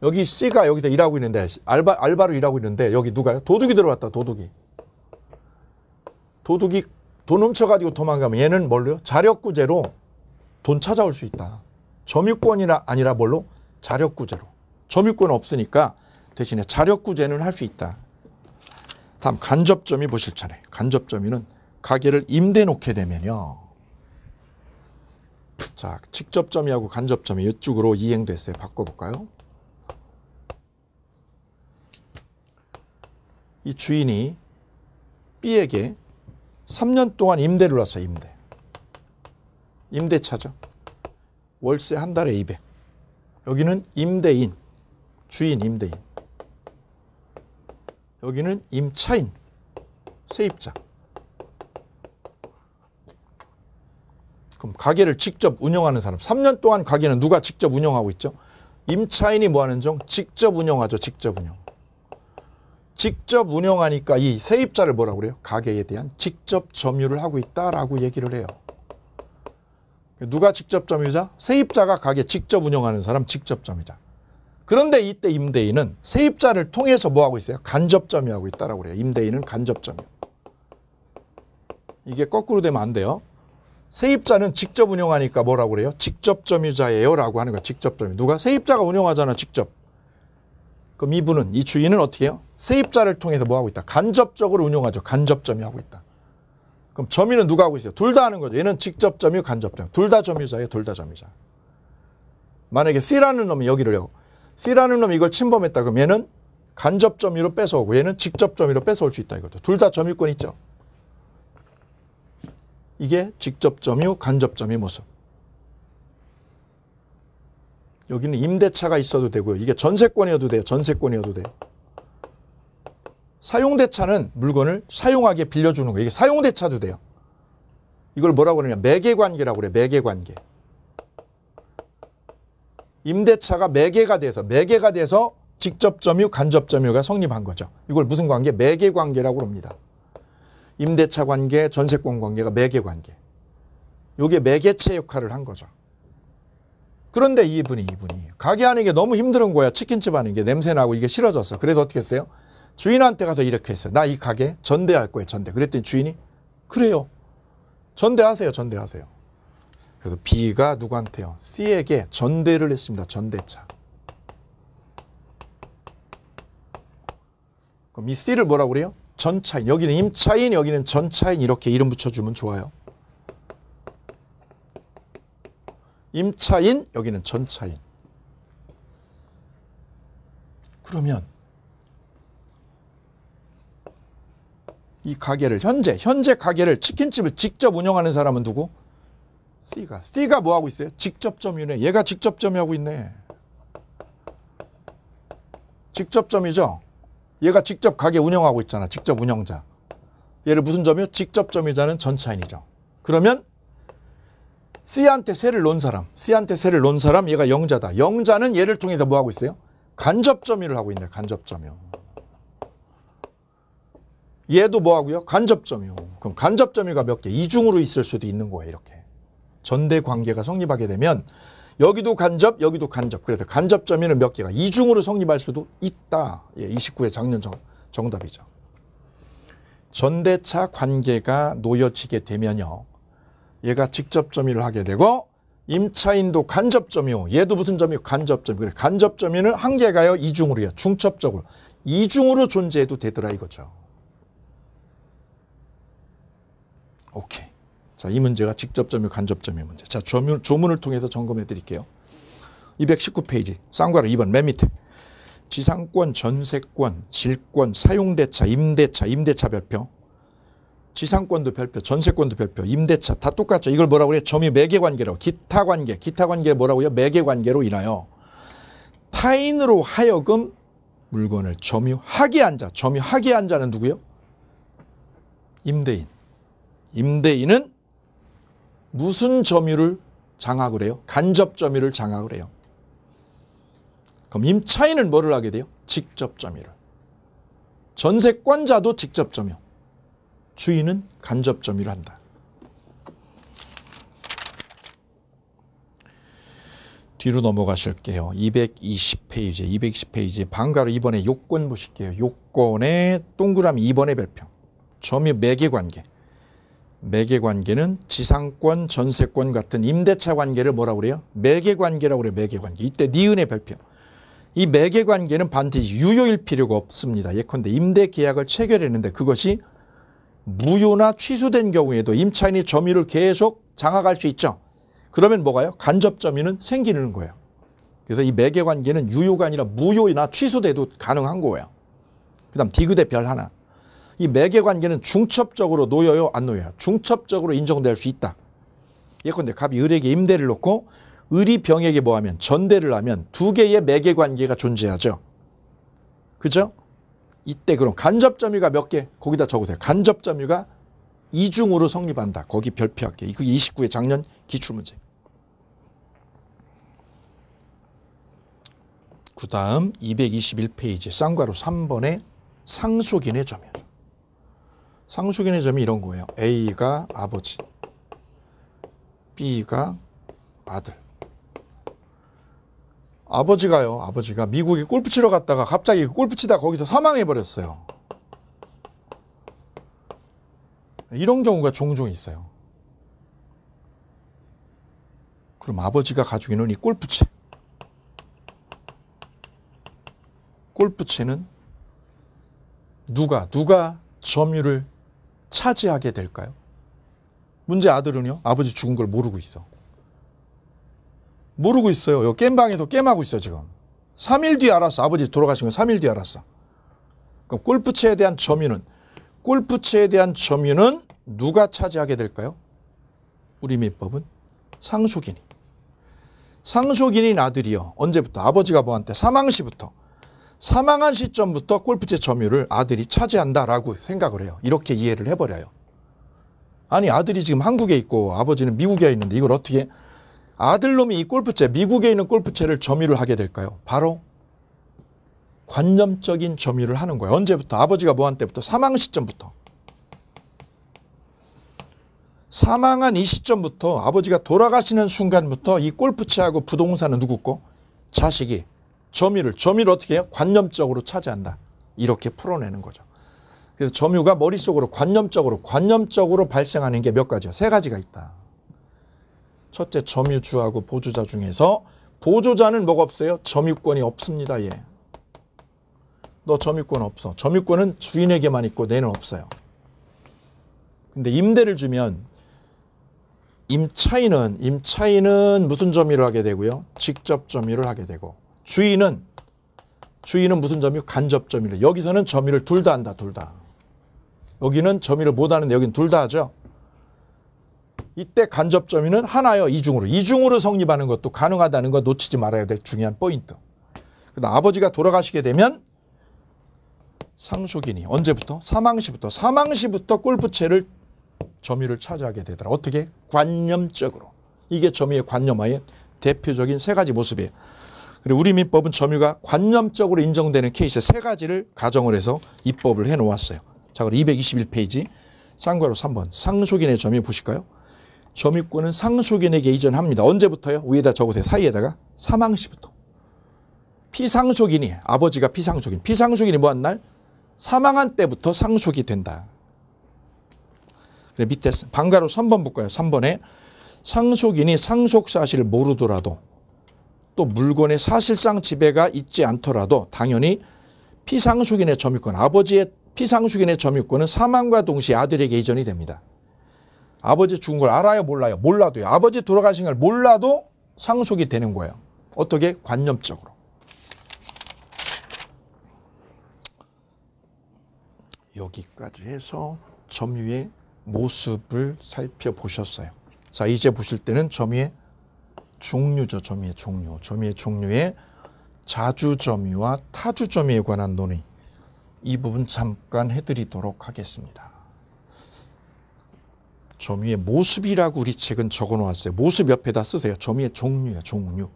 여기 C가 여기서 일하고 있는데 알바 알바로 일하고 있는데 여기 누가요? 도둑이 들어왔다. 도둑이. 도둑이 돈 훔쳐가지고 도망가면 얘는 뭘로요? 자력구제로 돈 찾아올 수 있다. 점유권이나 아니라 뭘로? 자력구제로. 점유권 없으니까 대신에 자력구제는 할 수 있다. 다음 간접점이 보실 차례. 간접점이는 가게를 임대 놓게 되면요. 자, 직접점이하고 간접점이 이쪽으로 이행됐어요. 바꿔볼까요? 이 주인이 B에게 3년 동안 임대를 왔어요 임대. 임대차죠. 월세 한 달에 200. 여기는 임대인. 주인 임대인. 여기는 임차인. 세입자. 그럼 가게를 직접 운영하는 사람. 3년 동안 가게는 누가 직접 운영하고 있죠? 임차인이 뭐 하는 종? 직접 운영하죠. 직접 운영. 직접 운영하니까 이 세입자를 뭐라 고 그래요? 가게에 대한 직접 점유를 하고 있다라고 얘기를 해요. 누가 직접 점유자? 세입자가 가게 직접 운영하는 사람 직접 점유자. 그런데 이때 임대인은 세입자를 통해서 뭐 하고 있어요? 간접 점유하고 있다라고 그래요. 임대인은 간접 점유. 이게 거꾸로 되면 안 돼요. 세입자는 직접 운영하니까 뭐라고 그래요? 직접 점유자예요라고 하는 거예요 직접 점유. 누가 세입자가 운영하잖아, 직접. 그럼 이분은 이 주인은 어떻게 해요? 세입자를 통해서 뭐 하고 있다? 간접적으로 운용하죠. 간접점이 하고 있다. 그럼 점유는 누가 하고 있어요? 둘 다 하는 거죠. 얘는 직접 점유, 간접 점둘 다 점유자예요. 둘 다 점유자. 만약에 C라는 놈이 여기를 해요. C라는 놈이 이걸 침범했다. 그럼 얘는 간접 점유로 뺏어오고 얘는 직접 점유로 뺏어올 수 있다 이거죠. 둘 다 점유권 있죠. 이게 직접 점유, 간접 점유 모습. 여기는 임대차가 있어도 되고요. 이게 전세권이어도 돼요. 전세권이어도 돼요. 사용대차는 물건을 사용하게 빌려주는 거예요. 이게 사용대차도 돼요. 이걸 뭐라고 그러냐. 매개관계라고 그래요. 매개관계. 임대차가 매개가 돼서 매개가 돼서 직접 점유, 간접 점유가 성립한 거죠. 이걸 무슨 관계? 매개 관계라고 합니다. 임대차 관계, 전세권 관계가 매개 관계. 요게 매개체 역할을 한 거죠. 그런데 이분이 이분이 가게 하는 게 너무 힘든 거야. 치킨집 하는 게 냄새나고 이게 싫어졌어. 그래서 어떻게 했어요? 주인한테 가서 이렇게 했어요. 나 이 가게 전대할 거예요. 전대. 그랬더니 주인이 그래요. 전대하세요. 전대하세요. 그래서 B가 누구한테요? C에게 전대를 했습니다. 전대차. 그럼 이 C를 뭐라고 그래요? 전차인. 여기는 임차인, 여기는 전차인 이렇게 이름 붙여주면 좋아요. 임차인, 여기는 전차인. 그러면 이 가게를 현재 현재 가게를 치킨집을 직접 운영하는 사람은 누구? C가 C가 뭐 하고 있어요? 직접 점유네. 얘가 직접 점유하고 있네. 직접 점이죠. 얘가 직접 가게 운영하고 있잖아. 직접 운영자. 얘를 무슨 점이 직접 점유자는 전차인이죠. 그러면 C한테 세를 놓은 사람, C한테 세를 놓은 사람 얘가 영자다. 영자는 얘를 통해서 뭐 하고 있어요? 간접점유를 하고 있네. 간접점유. 얘도 뭐 하고요? 간접점유. 그럼 간접점유가 몇 개? 이중으로 있을 수도 있는 거예요. 이렇게. 전대 관계가 성립하게 되면 여기도 간접, 여기도 간접. 그래서 간접점유는 몇 개가 이중으로 성립할 수도 있다. 예, 29의 작년 정, 정답이죠. 전대차 관계가 놓여지게 되면요. 얘가 직접 점유를 하게 되고 임차인도 간접 점유. 얘도 무슨 점유? 간접 점유. 그래. 간접 점유는 한계가요. 이중으로요. 중첩적으로. 이중으로 존재해도 되더라 이거죠. 오케이. 자, 이 문제가 직접 점유, 간접 점유 문제. 자, 조문, 조문을 통해서 점검해 드릴게요. 219페이지. 쌍과로 2번 맨 밑에. 지상권, 전세권, 질권, 사용대차, 임대차, 임대차 별표. 지상권도 별표, 전세권도 별표, 임대차 다 똑같죠. 이걸 뭐라고 그래요? 점유 매개 관계라 기타 관계, 기타 관계 뭐라고요? 매개 관계로 인하여 타인으로 하여금 물건을 점유하게 한 자. 점유하게 한 자는 누구요? 임대인. 임대인은 무슨 점유를 장악을 해요? 간접 점유를 장악을 해요. 그럼 임차인은 뭐를 하게 돼요? 직접 점유를. 전세권자도 직접 점유. 주인은 간접점이라 한다. 뒤로 넘어가실게요. 220페이지, 220페이지 방가로 이번에 요건 보실게요. 요건의 동그라미 2번의 별표. 점유 매개 관계. 매개 관계는 지상권, 전세권 같은 임대차 관계를 뭐라고 그래요? 매개 관계라고 그래요. 매개 관계. 이때 니은의 별표. 이 매개 관계는 반드시 유효일 필요가 없습니다. 예컨대 임대 계약을 체결했는데 그것이 무효나 취소된 경우에도 임차인이 점유를 계속 장악할 수 있죠. 그러면 뭐가요? 간접 점유는 생기는 거예요. 그래서 이 매개 관계는 유효가 아니라 무효나 취소돼도 가능한 거예요. 그다음 디귿의 별 하나. 이 매개 관계는 중첩적으로 놓여요, 안 놓여요? 중첩적으로 인정될 수 있다. 예컨대 갑이 을에게 임대를 놓고 을이 병에게 뭐하면 전대를 하면 두 개의 매개 관계가 존재하죠. 그죠? 이때 그럼 간접점유가 몇 개? 거기다 적으세요. 간접점유가 이중으로 성립한다. 거기 별표할게. 그게 29의 작년 기출문제. 그 다음 221페이지 쌍괄호 3번에 상속인의 점이 상속인의 점이 이런 거예요. A가 아버지, B가 아들, 아버지가요, 아버지가 미국에 골프 치러 갔다가 갑자기 그 골프 치다 거기서 사망해 버렸어요. 이런 경우가 종종 있어요. 그럼 아버지가 가지고 있는 이 골프채. 골프채는 누가, 누가 점유를 차지하게 될까요? 문제 아들은요, 아버지 죽은 걸 모르고 있어. 모르고 있어요. 요 겜방에서 게임하고 있어 지금. 3일 뒤에 알았어. 아버지 돌아가신 거 3일 뒤에 알았어. 그럼 골프채에 대한 점유는 골프채에 대한 점유는 누가 차지하게 될까요? 우리 민법은 상속인이. 상속인인 아들이요. 언제부터? 아버지가 뭐한테? 사망 시부터. 사망한 시점부터 골프채 점유를 아들이 차지한다라고 생각을 해요. 이렇게 이해를 해버려요. 아니 아들이 지금 한국에 있고 아버지는 미국에 있는데 이걸 어떻게 아들놈이 이 골프채, 미국에 있는 골프채를 점유를 하게 될까요? 바로 관념적인 점유를 하는 거예요. 언제부터? 아버지가 뭐한 때부터? 사망 시점부터. 사망한 이 시점부터 아버지가 돌아가시는 순간부터 이 골프채하고 부동산은 누구 거? 자식이 점유를, 점유를 어떻게 해요? 관념적으로 차지한다. 이렇게 풀어내는 거죠. 그래서 점유가 머릿속으로 관념적으로, 관념적으로 발생하는 게 몇 가지요? 세 가지가 있다. 첫째 점유주하고 보조자 중에서 보조자는 뭐가 없어요? 점유권이 없습니다. 예. 너 점유권 없어. 점유권은 주인에게만 있고 내는 없어요. 근데 임대를 주면 임차인은 임차인은 무슨 점유를 하게 되고요? 직접 점유를 하게 되고 주인은 주인은 무슨 점유? 간접 점유를. 여기서는 점유를 둘 다 한다. 둘 다. 여기는 점유를 못 하는데 여기는 둘 다 하죠. 이때 간접점유는 하나여 이중으로 이중으로 성립하는 것도 가능하다는 거 놓치지 말아야 될 중요한 포인트. 그다음 아버지가 돌아가시게 되면 상속인이 언제부터 사망 시부터 사망 시부터 골프채를 점유를 차지하게 되더라. 어떻게 관념적으로 이게 점유의 관념화의 대표적인 세 가지 모습이에요. 그리고 우리 민법은 점유가 관념적으로 인정되는 케이스 세 가지를 가정을 해서 입법을 해놓았어요. 자, 그럼 221페이지 참고로 3번 상속인의 점유 보실까요? 점유권은 상속인에게 이전합니다. 언제부터요? 위에다 적으세요. 사이에다가 사망시부터. 피상속인이 아버지가 피상속인. 피상속인이 뭐 한 날? 사망한 때부터 상속이 된다. 그래 밑에 방가로 3번 볼까요? 3번에 상속인이 상속 사실을 모르더라도 또 물건의 사실상 지배가 있지 않더라도 당연히 피상속인의 점유권, 아버지의 피상속인의 점유권은 사망과 동시에 아들에게 이전이 됩니다. 아버지 죽은 걸 알아요 몰라요 몰라도요 아버지 돌아가신 걸 몰라도 상속이 되는 거예요 어떻게 관념적으로 여기까지 해서 점유의 모습을 살펴보셨어요 자 이제 보실 때는 점유의 종류죠 점유의 종류 점유의 종류의 자주 점유와 타주 점유에 관한 논의 이 부분 잠깐 해드리도록 하겠습니다 점유의 모습이라고 우리 책은 적어놓았어요. 모습 옆에다 쓰세요. 점유의 종류예 종류.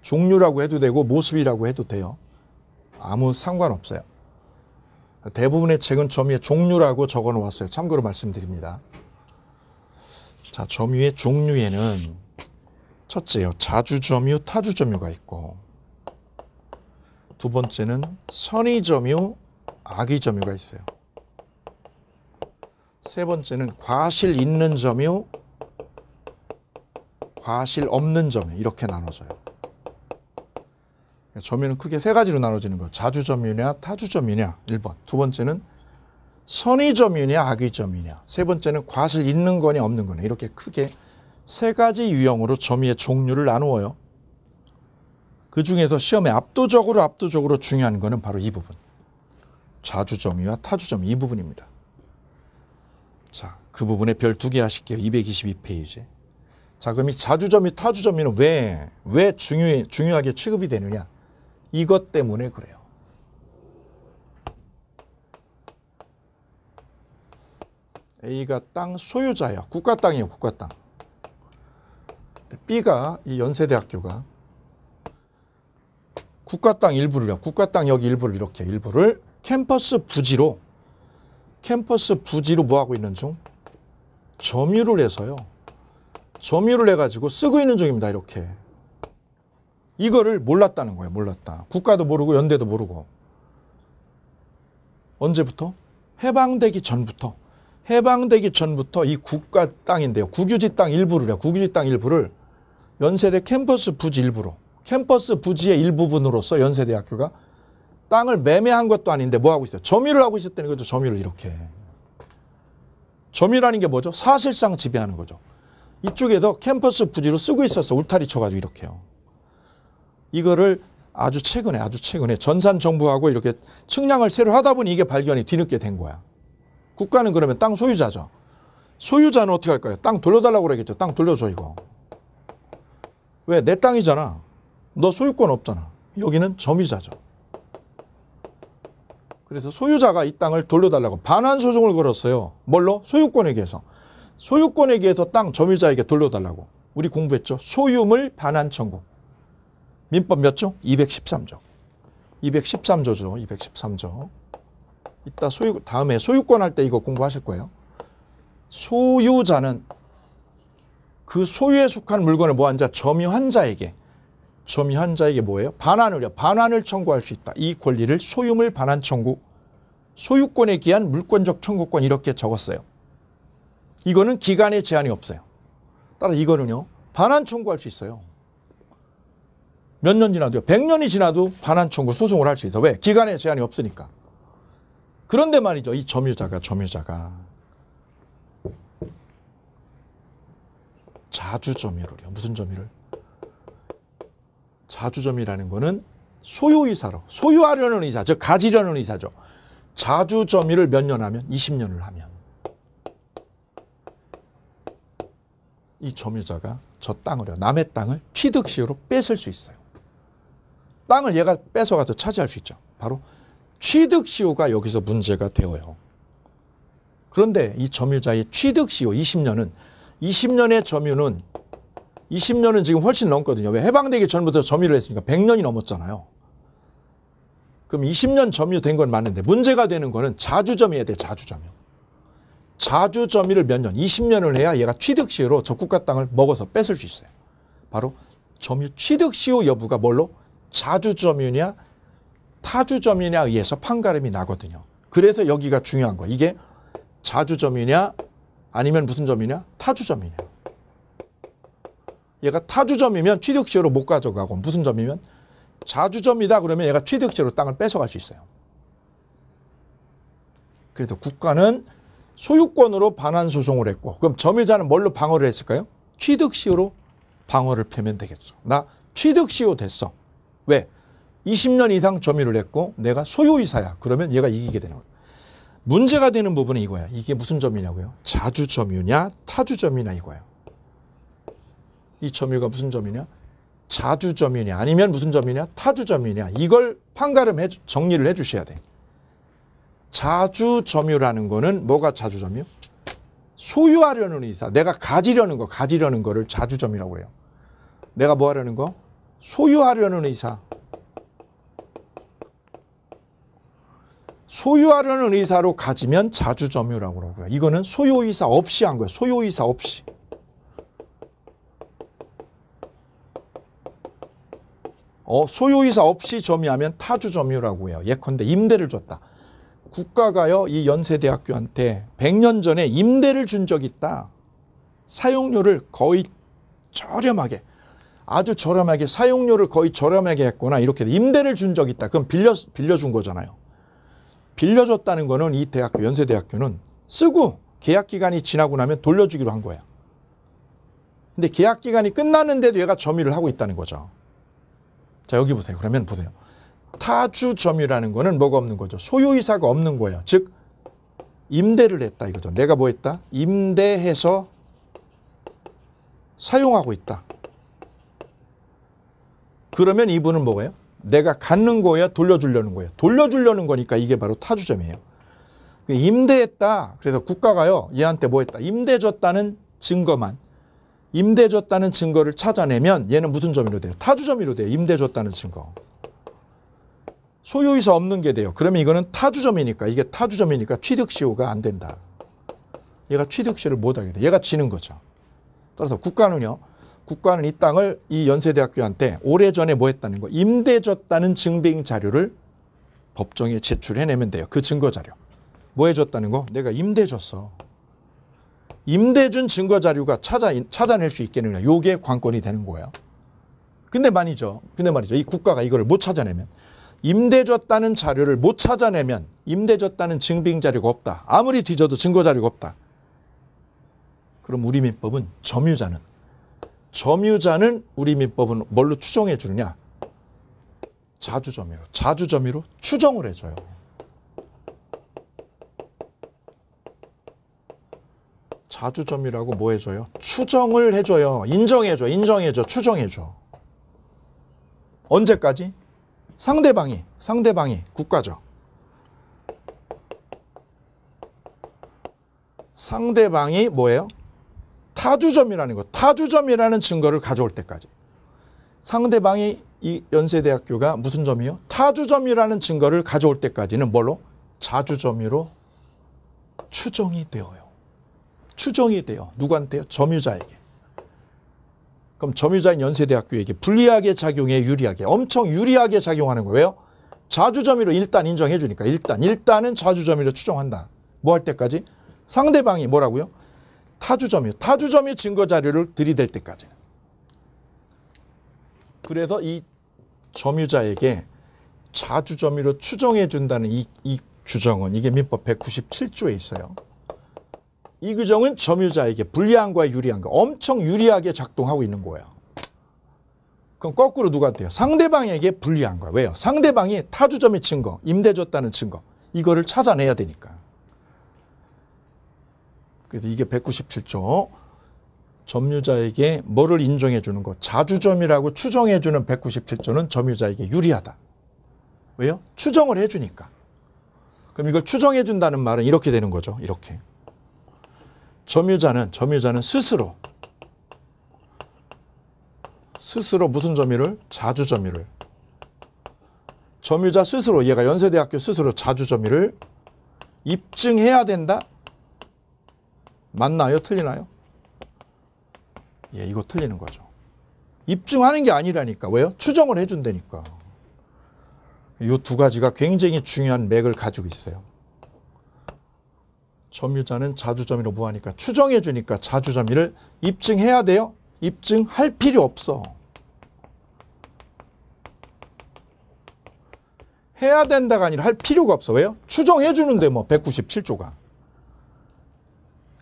종류라고 해도 되고 모습이라고 해도 돼요. 아무 상관없어요. 대부분의 책은 점유의 종류라고 적어놓았어요. 참고로 말씀드립니다. 자, 점유의 종류에는 첫째요. 자주 점유, 타주 점유가 있고 두 번째는 선의 점유, 악의 점유가 있어요. 세 번째는 과실 있는 점이요. 과실 없는 점이 이렇게 나눠져요. 점유는 크게 세 가지로 나눠지는 거 자주 점유냐, 타주 점유냐, 1번. 두 번째는 선의 점유냐, 악의 점유냐. 세 번째는 과실 있는 거냐, 없는 거냐. 이렇게 크게 세 가지 유형으로 점유의 종류를 나누어요. 그 중에서 시험에 압도적으로 압도적으로 중요한 거는 바로 이 부분. 자주 점유와 타주 점유 이 부분입니다. 자, 그 부분에 별 두 개 하실게요. 222페이지. 자, 그럼 이 자주점이 타주점이는 왜, 왜 중요, 중요하게 취급이 되느냐? 이것 때문에 그래요. A가 땅 소유자예요. 국가 땅이에요, 국가 땅. B가 이 연세대학교가 국가 땅 일부를요. 국가 땅 여기 일부를 이렇게 일부를 캠퍼스 부지로 캠퍼스 부지로 뭐하고 있는 중? 점유를 해서요. 점유를 해가지고 쓰고 있는 중입니다. 이렇게. 이거를 몰랐다는 거예요. 몰랐다. 국가도 모르고 연대도 모르고. 언제부터? 해방되기 전부터. 해방되기 전부터 이 국가 땅인데요. 국유지 땅 일부를요. 국유지 땅 일부를 연세대 캠퍼스 부지 일부로. 캠퍼스 부지의 일부분으로서 연세대학교가 땅을 매매한 것도 아닌데 뭐 하고 있어요? 점유를 하고 있었다는 거죠. 점유를 이렇게. 점유라는 게 뭐죠? 사실상 지배하는 거죠. 이쪽에서 캠퍼스 부지로 쓰고 있었어. 울타리 쳐가지고 이렇게요. 이거를 아주 최근에 아주 최근에 전산 정부하고 이렇게 측량을 새로 하다 보니 이게 발견이 뒤늦게 된 거야. 국가는 그러면 땅 소유자죠. 소유자는 어떻게 할까요? 땅 돌려달라고 그러겠죠. 땅 돌려줘 이거. 왜? 내 땅이잖아. 너 소유권 없잖아. 여기는 점유자죠. 그래서 소유자가 이 땅을 돌려달라고 반환 소송을 걸었어요. 뭘로? 소유권에게서. 소유권에게서 땅 점유자에게 돌려달라고. 우리 공부했죠. 소유물 반환 청구. 민법 몇 조? 213조. 213조죠. 213조. 이따 소유 다음에 소유권 할 때 이거 공부하실 거예요. 소유자는 그 소유에 속한 물건을 뭐한 자? 점유한 자에게 점유한 자에게 뭐예요? 반환을요. 반환을 청구할 수 있다. 이 권리를 소유물 반환 청구, 소유권에 기한 물권적 청구권 이렇게 적었어요. 이거는 기간에 제한이 없어요. 따라서 이거는요. 반환 청구할 수 있어요. 몇 년 지나도요. 100년이 지나도 반환 청구 소송을 할 수 있어 왜? 기간에 제한이 없으니까. 그런데 말이죠. 이 점유자가 점유자가 자주 점유를요. 무슨 점유를? 자주점이라는 거는 소유의사로 소유하려는 의사 즉 가지려는 의사죠. 자주점유를 몇 년 하면 20년을 하면 이 점유자가 저 땅을요. 남의 땅을 취득시효로 뺏을 수 있어요. 땅을 얘가 뺏어가서 차지할 수 있죠. 바로 취득시효가 여기서 문제가 되어요. 그런데 이 점유자의 취득시효 20년은 20년의 점유는 20년은 지금 훨씬 넘거든요. 왜 해방되기 전부터 점유를 했으니까 100년이 넘었잖아요. 그럼 20년 점유된 건 맞는데 문제가 되는 거는 자주점유해야 돼, 자주점유. 자주점유를 몇 년, 20년을 해야 얘가 취득시효로 적국가 땅을 먹어서 뺏을 수 있어요. 바로 점유 취득시효 여부가 뭘로? 자주점유냐 타주점유냐에 의해서 판가름이 나거든요. 그래서 여기가 중요한 거예요. 이게 자주점유냐 아니면 무슨 점유냐 타주점유냐. 얘가 타주점이면 취득시효로 못 가져가고 무슨 점이면 자주점이다 그러면 얘가 취득시효로 땅을 뺏어갈 수 있어요. 그래서 국가는 소유권으로 반환 소송을 했고 그럼 점유자는 뭘로 방어를 했을까요? 취득시효로 방어를 펴면 되겠죠. 나 취득시효 됐어. 왜? 20년 이상 점유를 했고 내가 소유이사야. 그러면 얘가 이기게 되는 거예요. 문제가 되는 부분은 이거야. 이게 무슨 점이냐고요? 자주점유냐 타주점이냐 이거예요. 이 점유가 무슨 점이냐? 자주점이냐 아니면 무슨 점이냐? 타주점이냐 이걸 판가름 해, 정리를 해 주셔야 돼. 자주점유라는 거는 뭐가 자주점유? 소유하려는 의사, 내가 가지려는 거, 가지려는 거를 자주점이라고 그래요. 내가 뭐 하려는 거? 소유하려는 의사. 소유하려는 의사로 가지면 자주점유라고 그러고요. 이거는 소유의사 없이 한 거예요. 소유의사 없이. 어, 소유이사 없이 점유하면 타주 점유라고 해요. 예컨대 임대를 줬다. 국가가요 이 연세대학교한테 100년 전에 임대를 준 적이 있다. 사용료를 거의 저렴하게 아주 저렴하게 사용료를 거의 저렴하게 했거나 이렇게 임대를 준 적이 있다. 그럼 빌려 빌려준 거잖아요. 빌려줬다는 거는 이 대학교 연세대학교는 쓰고 계약 기간이 지나고 나면 돌려주기로 한 거야. 근데 계약 기간이 끝났는데도 얘가 점유를 하고 있다는 거죠. 자, 여기 보세요. 그러면 보세요. 타주점이라는 거는 뭐가 없는 거죠? 소유이사가 없는 거예요. 즉, 임대를 했다 이거죠. 내가 뭐 했다? 임대해서 사용하고 있다. 그러면 이분은 뭐예요? 내가 갖는 거예요? 돌려주려는 거예요? 돌려주려는 거니까 이게 바로 타주점이에요. 임대했다. 그래서 국가가요. 얘한테 뭐 했다? 임대줬다는 증거만. 임대 줬다는 증거를 찾아내면 얘는 무슨 점유로 돼요? 타주 점유로 돼요. 임대 줬다는 증거. 소유이사 없는 게 돼요. 그러면 이거는 타주점이니까 이게 타주점이니까 취득시효가 안 된다. 얘가 취득시효를 못 하게 돼. 얘가 지는 거죠. 따라서 국가는요. 국가는 이 땅을 이 연세대학교한테 오래전에 뭐 했다는 거 임대 줬다는 증빙 자료를 법정에 제출해내면 돼요. 그 증거 자료. 뭐 해줬다는 거? 내가 임대 줬어. 임대준 증거 자료가 찾아, 찾아낼 수 있겠느냐. 요게 관건이 되는 거예요. 근데 말이죠. 근데 말이죠. 이 국가가 이거를 못 찾아내면 임대줬다는 자료를 못 찾아내면 임대줬다는 증빙 자료가 없다. 아무리 뒤져도 증거 자료가 없다. 그럼 우리 민법은 점유자는 점유자는 우리 민법은 뭘로 추정해 주느냐? 자주점유로 자주점유로 추정을 해줘요. 가주점이라고 뭐 해줘요? 추정을 해줘요. 인정해줘. 인정해줘. 추정해줘. 언제까지? 상대방이, 상대방이 국가죠. 상대방이 뭐예요? 타주점이라는 거. 타주점이라는 증거를 가져올 때까지. 상대방이 이 연세대학교가 무슨 점이요? 타주점이라는 증거를 가져올 때까지는 뭘로? 자주점이로 추정이 되어요. 추정이 돼요. 누구한테요? 점유자에게. 그럼 점유자인 연세대학교에게 불리하게 작용해 유리하게 엄청 유리하게 작용하는 거예요. 자주점유로 일단 인정해 주니까 일단 일단은 자주점유로 추정한다. 뭐 할 때까지? 상대방이 뭐라고요? 타주점유. 타주점유 증거 자료를 들이댈 때까지. 그래서 이 점유자에게 자주점유로 추정해 준다는 이, 이 규정은 이게 민법 197조에 있어요. 이 규정은 점유자에게 불리한과 유리한 거 엄청 유리하게 작동하고 있는 거예요. 그럼 거꾸로 누구한요 상대방에게 불리한 거야. 왜요? 상대방이 타주점의 증거, 임대줬다는 증거 이거를 찾아내야 되니까. 그래서 이게 197조 점유자에게 뭐를 인정해 주는 거 자주점이라고 추정해 주는 197조는 점유자에게 유리하다. 왜요? 추정을 해 주니까. 그럼 이걸 추정해 준다는 말은 이렇게 되는 거죠. 이렇게. 점유자는 점유자는 스스로 스스로 무슨 점유를? 자주 점유를. 점유자 스스로 얘가 연세대학교 스스로 자주 점유를 입증해야 된다. 맞나요? 틀리나요? 예, 이거 틀리는 거죠. 입증하는 게 아니라니까. 왜요? 추정을 해준다니까. 이 두 가지가 굉장히 중요한 맥을 가지고 있어요. 점유자는 자주점유로 뭐하니까 추정해 주니까 자주점유를 입증해야 돼요? 입증할 필요 없어. 해야 된다가 아니라 할 필요가 없어. 왜요? 추정해 주는데 뭐 197조가.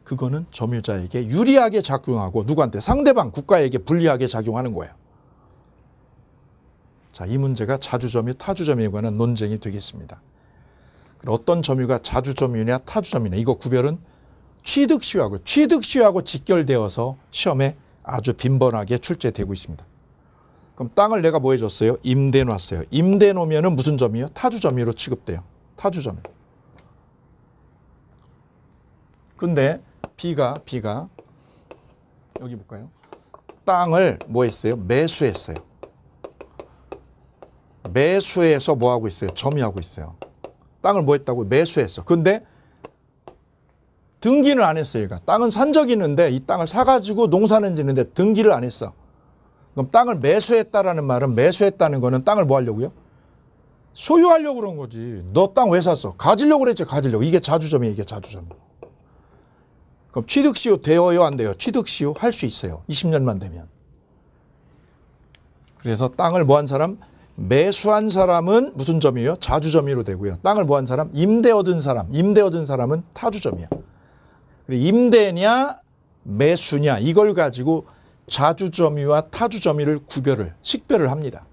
그거는 점유자에게 유리하게 작용하고 누구한테 상대방 국가에게 불리하게 작용하는 거예요. 자, 이 문제가 자주점유, 타주점유에 관한 논쟁이 되겠습니다. 어떤 점유가 자주 점유냐 타주 점유냐 이거 구별은 취득 시효하고 취득 시효하고 직결되어서 시험에 아주 빈번하게 출제되고 있습니다. 그럼 땅을 내가 뭐 해줬어요? 임대 놨어요. 임대 놓으면 무슨 점유요? 타주 점유로 취급돼요. 타주 점유. 근데 B가 B가 여기 볼까요? 땅을 뭐 했어요? 매수했어요. 매수해서 뭐 하고 있어요? 점유하고 있어요. 땅을 뭐 했다고 매수했어. 근데 등기는안 했어 얘가. 땅은 산적이 있는데 이 땅을 사가지고 농사는 지는데 등기를 안 했어. 그럼 땅을 매수했다라는 말은 매수했다는 거는 땅을 뭐 하려고요? 소유하려고 그런 거지. 너 땅 왜 샀어? 가지려고 그랬지 가지려고. 이게 자주점이에요 이게 자주점. 그럼 취득시효 되어요 안 돼요? 취득시효 할 수 있어요. 20년만 되면. 그래서 땅을 뭐 한 사람? 매수한 사람은 무슨 점이요? 자주점이로 되고요. 땅을 뭐한 사람? 임대 얻은 사람. 임대 얻은 사람은 타주점이야. 임대냐 매수냐 이걸 가지고 자주점유와 타주점유를 구별을 식별을 합니다.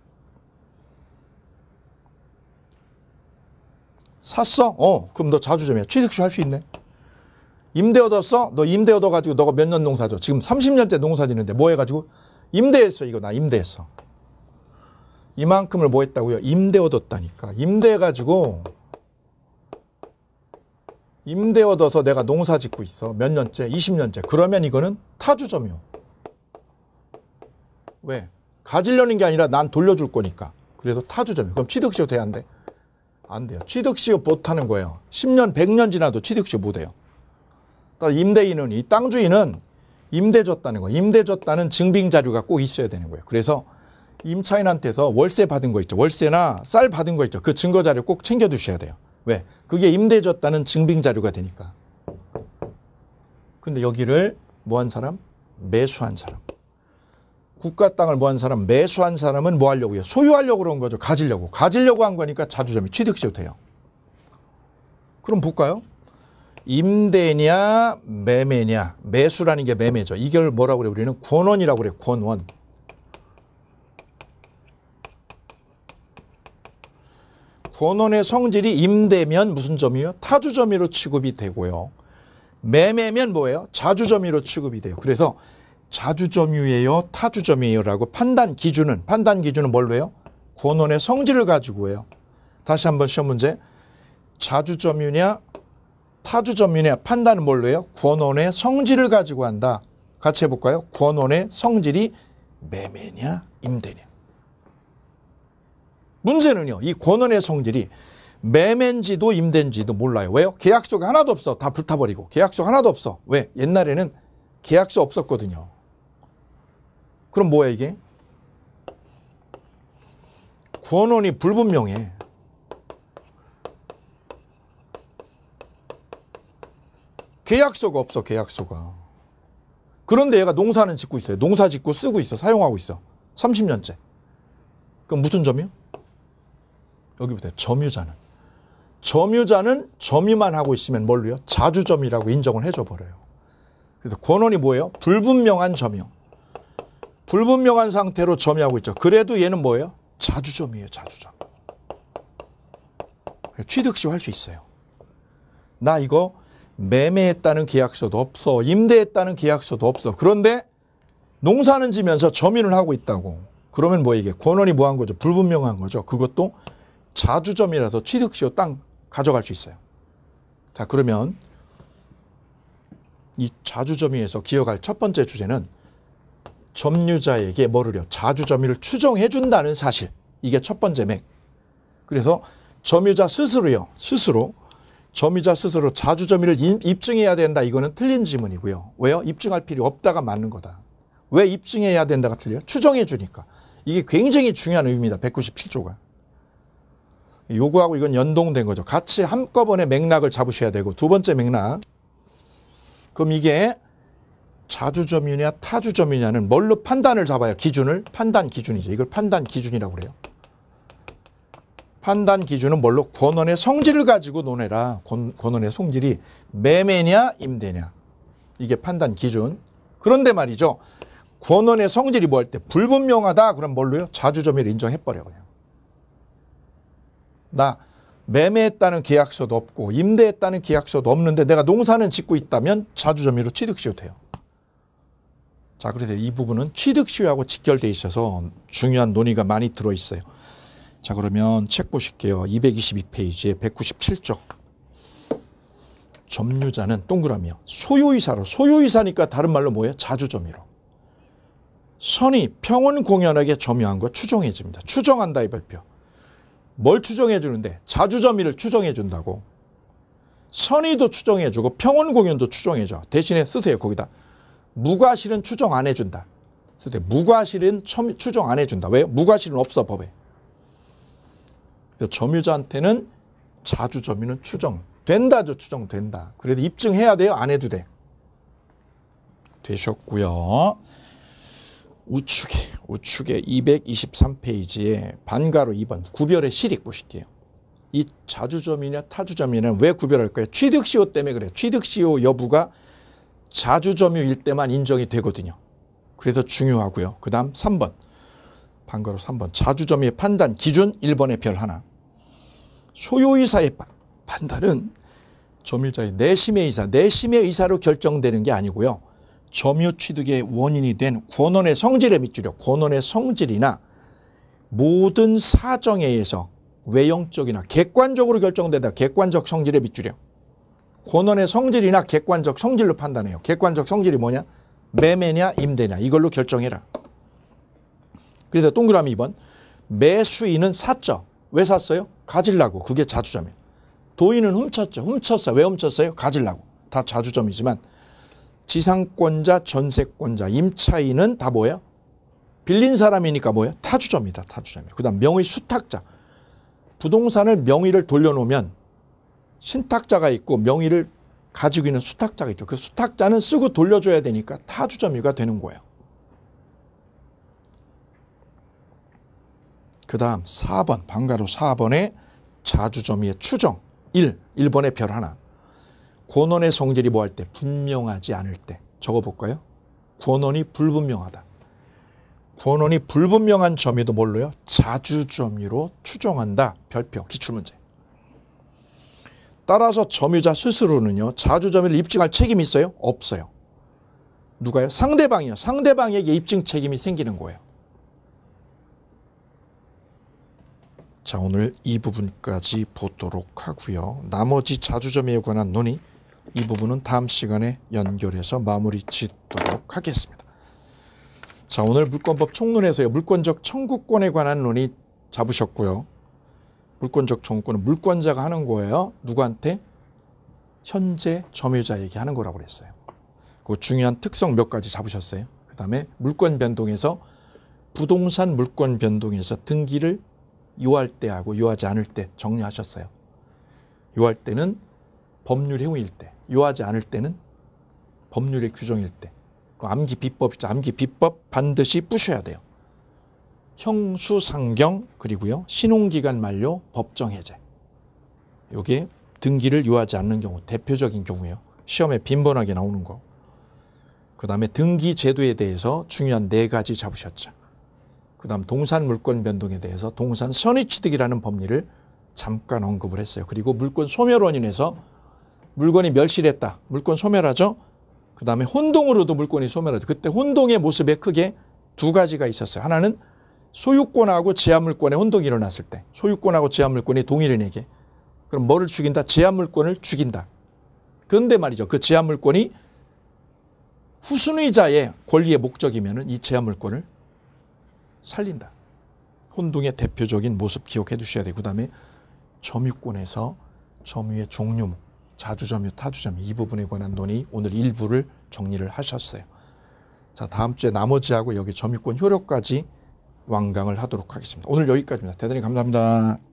샀어? 어, 그럼 너 자주점이야. 취득시 할 수 있네. 임대 얻었어? 너 임대 얻어가지고 너가 몇 년 농사죠? 지금 30년째 농사 지는데 뭐 해가지고? 임대했어, 이거 나 임대했어. 이만큼을 뭐 했다고요? 임대 얻었다니까. 임대 해 가지고 임대 얻어서 내가 농사 짓고 있어. 몇 년째? 20년째. 그러면 이거는 타주점이요. 왜? 가지려는 게 아니라 난 돌려줄 거니까. 그래서 타주점이요. 그럼 취득시효 돼야 안 돼? 안 돼요. 취득시효 못 하는 거예요. 10년, 100년 지나도 취득시효 못 해요. 그러니까 임대인은, 이 땅주인은 임대 줬다는 거예요 임대 줬다는 증빙 자료가 꼭 있어야 되는 거예요. 그래서 임차인한테서 월세 받은 거 있죠. 월세나 쌀 받은 거 있죠. 그 증거 자료 꼭 챙겨 두셔야 돼요. 왜? 그게 임대줬다는 증빙 자료가 되니까. 근데 여기를 뭐한 사람? 매수한 사람. 국가 땅을 뭐한 사람? 매수한 사람은 뭐 하려고요? 소유하려고 그런 거죠. 가지려고. 가지려고 한 거니까 자주점이 취득시효돼요. 그럼 볼까요? 임대냐 매매냐 매수라는 게 매매죠. 이걸 뭐라고 그래 우리는 권원이라고 그래 권원. 권원의 성질이 임대면 무슨 점이요? 타주 점유로 취급이 되고요. 매매면 뭐예요? 자주 점유로 취급이 돼요. 그래서 자주 점유예요, 타주 점유예요라고 판단 기준은 판단 기준은 뭘로 해요? 권원의 성질을 가지고 해요. 다시 한번 시험 문제. 자주 점유냐, 타주 점유냐 판단은 뭘로 해요? 권원의 성질을 가지고 한다. 같이 해볼까요? 권원의 성질이 매매냐, 임대냐. 문제는요. 이 권원의 성질이 매매인지도 임대인지도 몰라요. 왜요? 계약서가 하나도 없어. 다 불타버리고. 계약서 하나도 없어. 왜? 옛날에는 계약서 없었거든요. 그럼 뭐야 이게? 권원이 불분명해. 계약서가 없어 계약서가. 그런데 얘가 농사는 짓고 있어요. 농사 짓고 쓰고 있어. 사용하고 있어. 30년째. 그럼 무슨 점이요? 여기부터 점유자는. 점유자는 점유만 하고 있으면 뭘로요? 자주점이라고 인정을 해줘 버려요. 그래서 권원이 뭐예요? 불분명한 점유. 불분명한 상태로 점유하고 있죠. 그래도 얘는 뭐예요? 자주점이에요, 자주점. 취득시할 수 있어요. 나 이거 매매했다는 계약서도 없어. 임대했다는 계약서도 없어. 그런데 농사는 지면서 점유를 하고 있다고. 그러면 뭐 이게 권원이 뭐한 거죠? 불분명한 거죠. 그것도 자주점이라서 취득시효 땅 가져갈 수 있어요. 자, 그러면 이 자주점의에서 기억할 첫 번째 주제는 점유자에게 뭐를요? 자주점유를 추정해 준다는 사실. 이게 첫 번째 맥. 그래서 점유자 스스로요. 스스로 점유자 스스로 자주점유를 입증해야 된다. 이거는 틀린 지문이고요. 왜요? 입증할 필요 없다가 맞는 거다. 왜 입증해야 된다가 틀려요? 추정해 주니까. 이게 굉장히 중요한 의미입니다. 197조가. 요구하고 이건 연동된 거죠. 같이 한꺼번에 맥락을 잡으셔야 되고 두 번째 맥락. 그럼 이게 자주점이냐타주점이냐는 뭘로 판단을 잡아야 기준을 판단 기준이죠. 이걸 판단 기준이라고 그래요. 판단 기준은 뭘로 권원의 성질을 가지고 논해라. 권, 권원의 성질이 매매냐 임대냐. 이게 판단 기준. 그런데 말이죠. 권원의 성질이 뭐 할 때 불분명하다 그럼 뭘로요? 자주점이를 인정해버려 그냥. 나 매매했다는 계약서도 없고 임대했다는 계약서도 없는데 내가 농사는 짓고 있다면 자주점유로 취득시효 돼요. 자, 그래서 이 부분은 취득시효하고 직결돼 있어서 중요한 논의가 많이 들어있어요. 자, 그러면 책 보실게요. 222페이지에 197쪽. 점유자는 동그라미요. 소유이사로. 소유이사니까 다른 말로 뭐예요? 자주점유로. 선이 평온 공연하게 점유한 거 추정해집니다. 추정한다 이 발표. 뭘 추정해 주는데 자주점이를 추정해 준다고. 선의도 추정해 주고 평온 공연도 추정해 줘. 대신에 쓰세요. 거기다. 무과실은 추정 안 해 준다. 쓰세요. 무과실은 추정 안 해 준다. 왜요? 무과실은 없어 법에. 점유자한테는 자주점유는 추정. 된다죠. 추정 된다. 그래도 입증해야 돼요. 안 해도 돼. 되셨고요. 우측에 우측에 223페이지에 반가로 2번 구별의 실익 보실게요. 이 자주점이냐 타주점이냐 왜구별할거예요 취득시효 때문에 그래요. 취득시효 여부가 자주점유일 때만 인정이 되거든요. 그래서 중요하고요. 그 다음 3번 반가로 3번 자주점유의 판단 기준 1번의 별 하나 소유의사의 판단은 점유자의 내심의 의사, 내심의 의사로 결정되는 게 아니고요. 점유 취득의 원인이 된 권원의 성질에 밑줄여 권원의 성질이나 모든 사정에 의해서 외형적이나 객관적으로 결정되다 객관적 성질에 밑줄여 권원의 성질이나 객관적 성질로 판단해요. 객관적 성질이 뭐냐? 매매냐 임대냐 이걸로 결정해라. 그래서 동그라미 2번 매수인은 샀죠. 왜 샀어요? 가질라고 그게 자주점이에요. 도인은 훔쳤죠. 훔쳤어요. 왜 훔쳤어요? 가질라고 다 자주점이지만 지상권자, 전세권자, 임차인은 다 뭐예요? 빌린 사람이니까 뭐예요? 타주점이다. 타주점. 그 다음 명의 수탁자. 부동산을 명의를 돌려놓으면 신탁자가 있고 명의를 가지고 있는 수탁자가 있죠. 그 수탁자는 쓰고 돌려줘야 되니까 타주점유가 되는 거예요. 그 다음 4번 방가로 4번에 자주점유의 추정 1. 1번의 별 하나 권원의 성질이 뭐 할 때? 분명하지 않을 때. 적어볼까요? 권원이 불분명하다. 권원이 불분명한 점에도 뭘로요? 자주점유로 추정한다. 별표, 기출문제. 따라서 점유자 스스로는요. 자주점유를 입증할 책임이 있어요? 없어요. 누가요? 상대방이요. 상대방에게 입증 책임이 생기는 거예요. 자 오늘 이 부분까지 보도록 하고요. 나머지 자주점유에 관한 논의 이 부분은 다음 시간에 연결해서 마무리 짓도록 하겠습니다. 자, 오늘 물권법 총론에서요. 물권적 청구권에 관한 논의 잡으셨고요. 물권적 청구권은 물권자가 하는 거예요. 누구한테? 현재 점유자에게 하는 거라고 그랬어요. 그 중요한 특성 몇 가지 잡으셨어요. 그 다음에 물권 변동에서 부동산 물권 변동에서 등기를 요할 때하고 요하지 않을 때 정리하셨어요. 요할 때는 법률 행위일 때 요하지 않을 때는 법률의 규정일 때. 그 암기 비법이죠. 암기 비법 반드시 부셔야 돼요. 형수상경 그리고요. 신혼기간 만료 법정 해제. 요게 등기를 요하지 않는 경우 대표적인 경우예요. 시험에 빈번하게 나오는 거. 그 다음에 등기 제도에 대해서 중요한 네 가지 잡으셨죠. 그 다음 동산 물권 변동에 대해서 동산 선의취득이라는 법리를 잠깐 언급을 했어요. 그리고 물권 소멸 원인에서 물건이 멸실했다. 물건 소멸하죠. 그 다음에 혼동으로도 물건이 소멸하죠. 그때 혼동의 모습에 크게 두 가지가 있었어요. 하나는 소유권하고 제한물권의 혼동이 일어났을 때 소유권하고 제한물권이 동일인에게 그럼 뭐를 죽인다? 제한물권을 죽인다. 그런데 말이죠. 그 제한물권이 후순위자의 권리의 목적이면 이 제한물권을 살린다. 혼동의 대표적인 모습 기억해 두셔야 돼요. 그 다음에 점유권에서 점유의 종류 자주점유, 타주점 이 부분에 관한 논의 오늘 일부를 정리를 하셨어요. 자, 다음 주에 나머지하고 여기 점유권 효력까지 완강을 하도록 하겠습니다. 오늘 여기까지입니다. 대단히 감사합니다.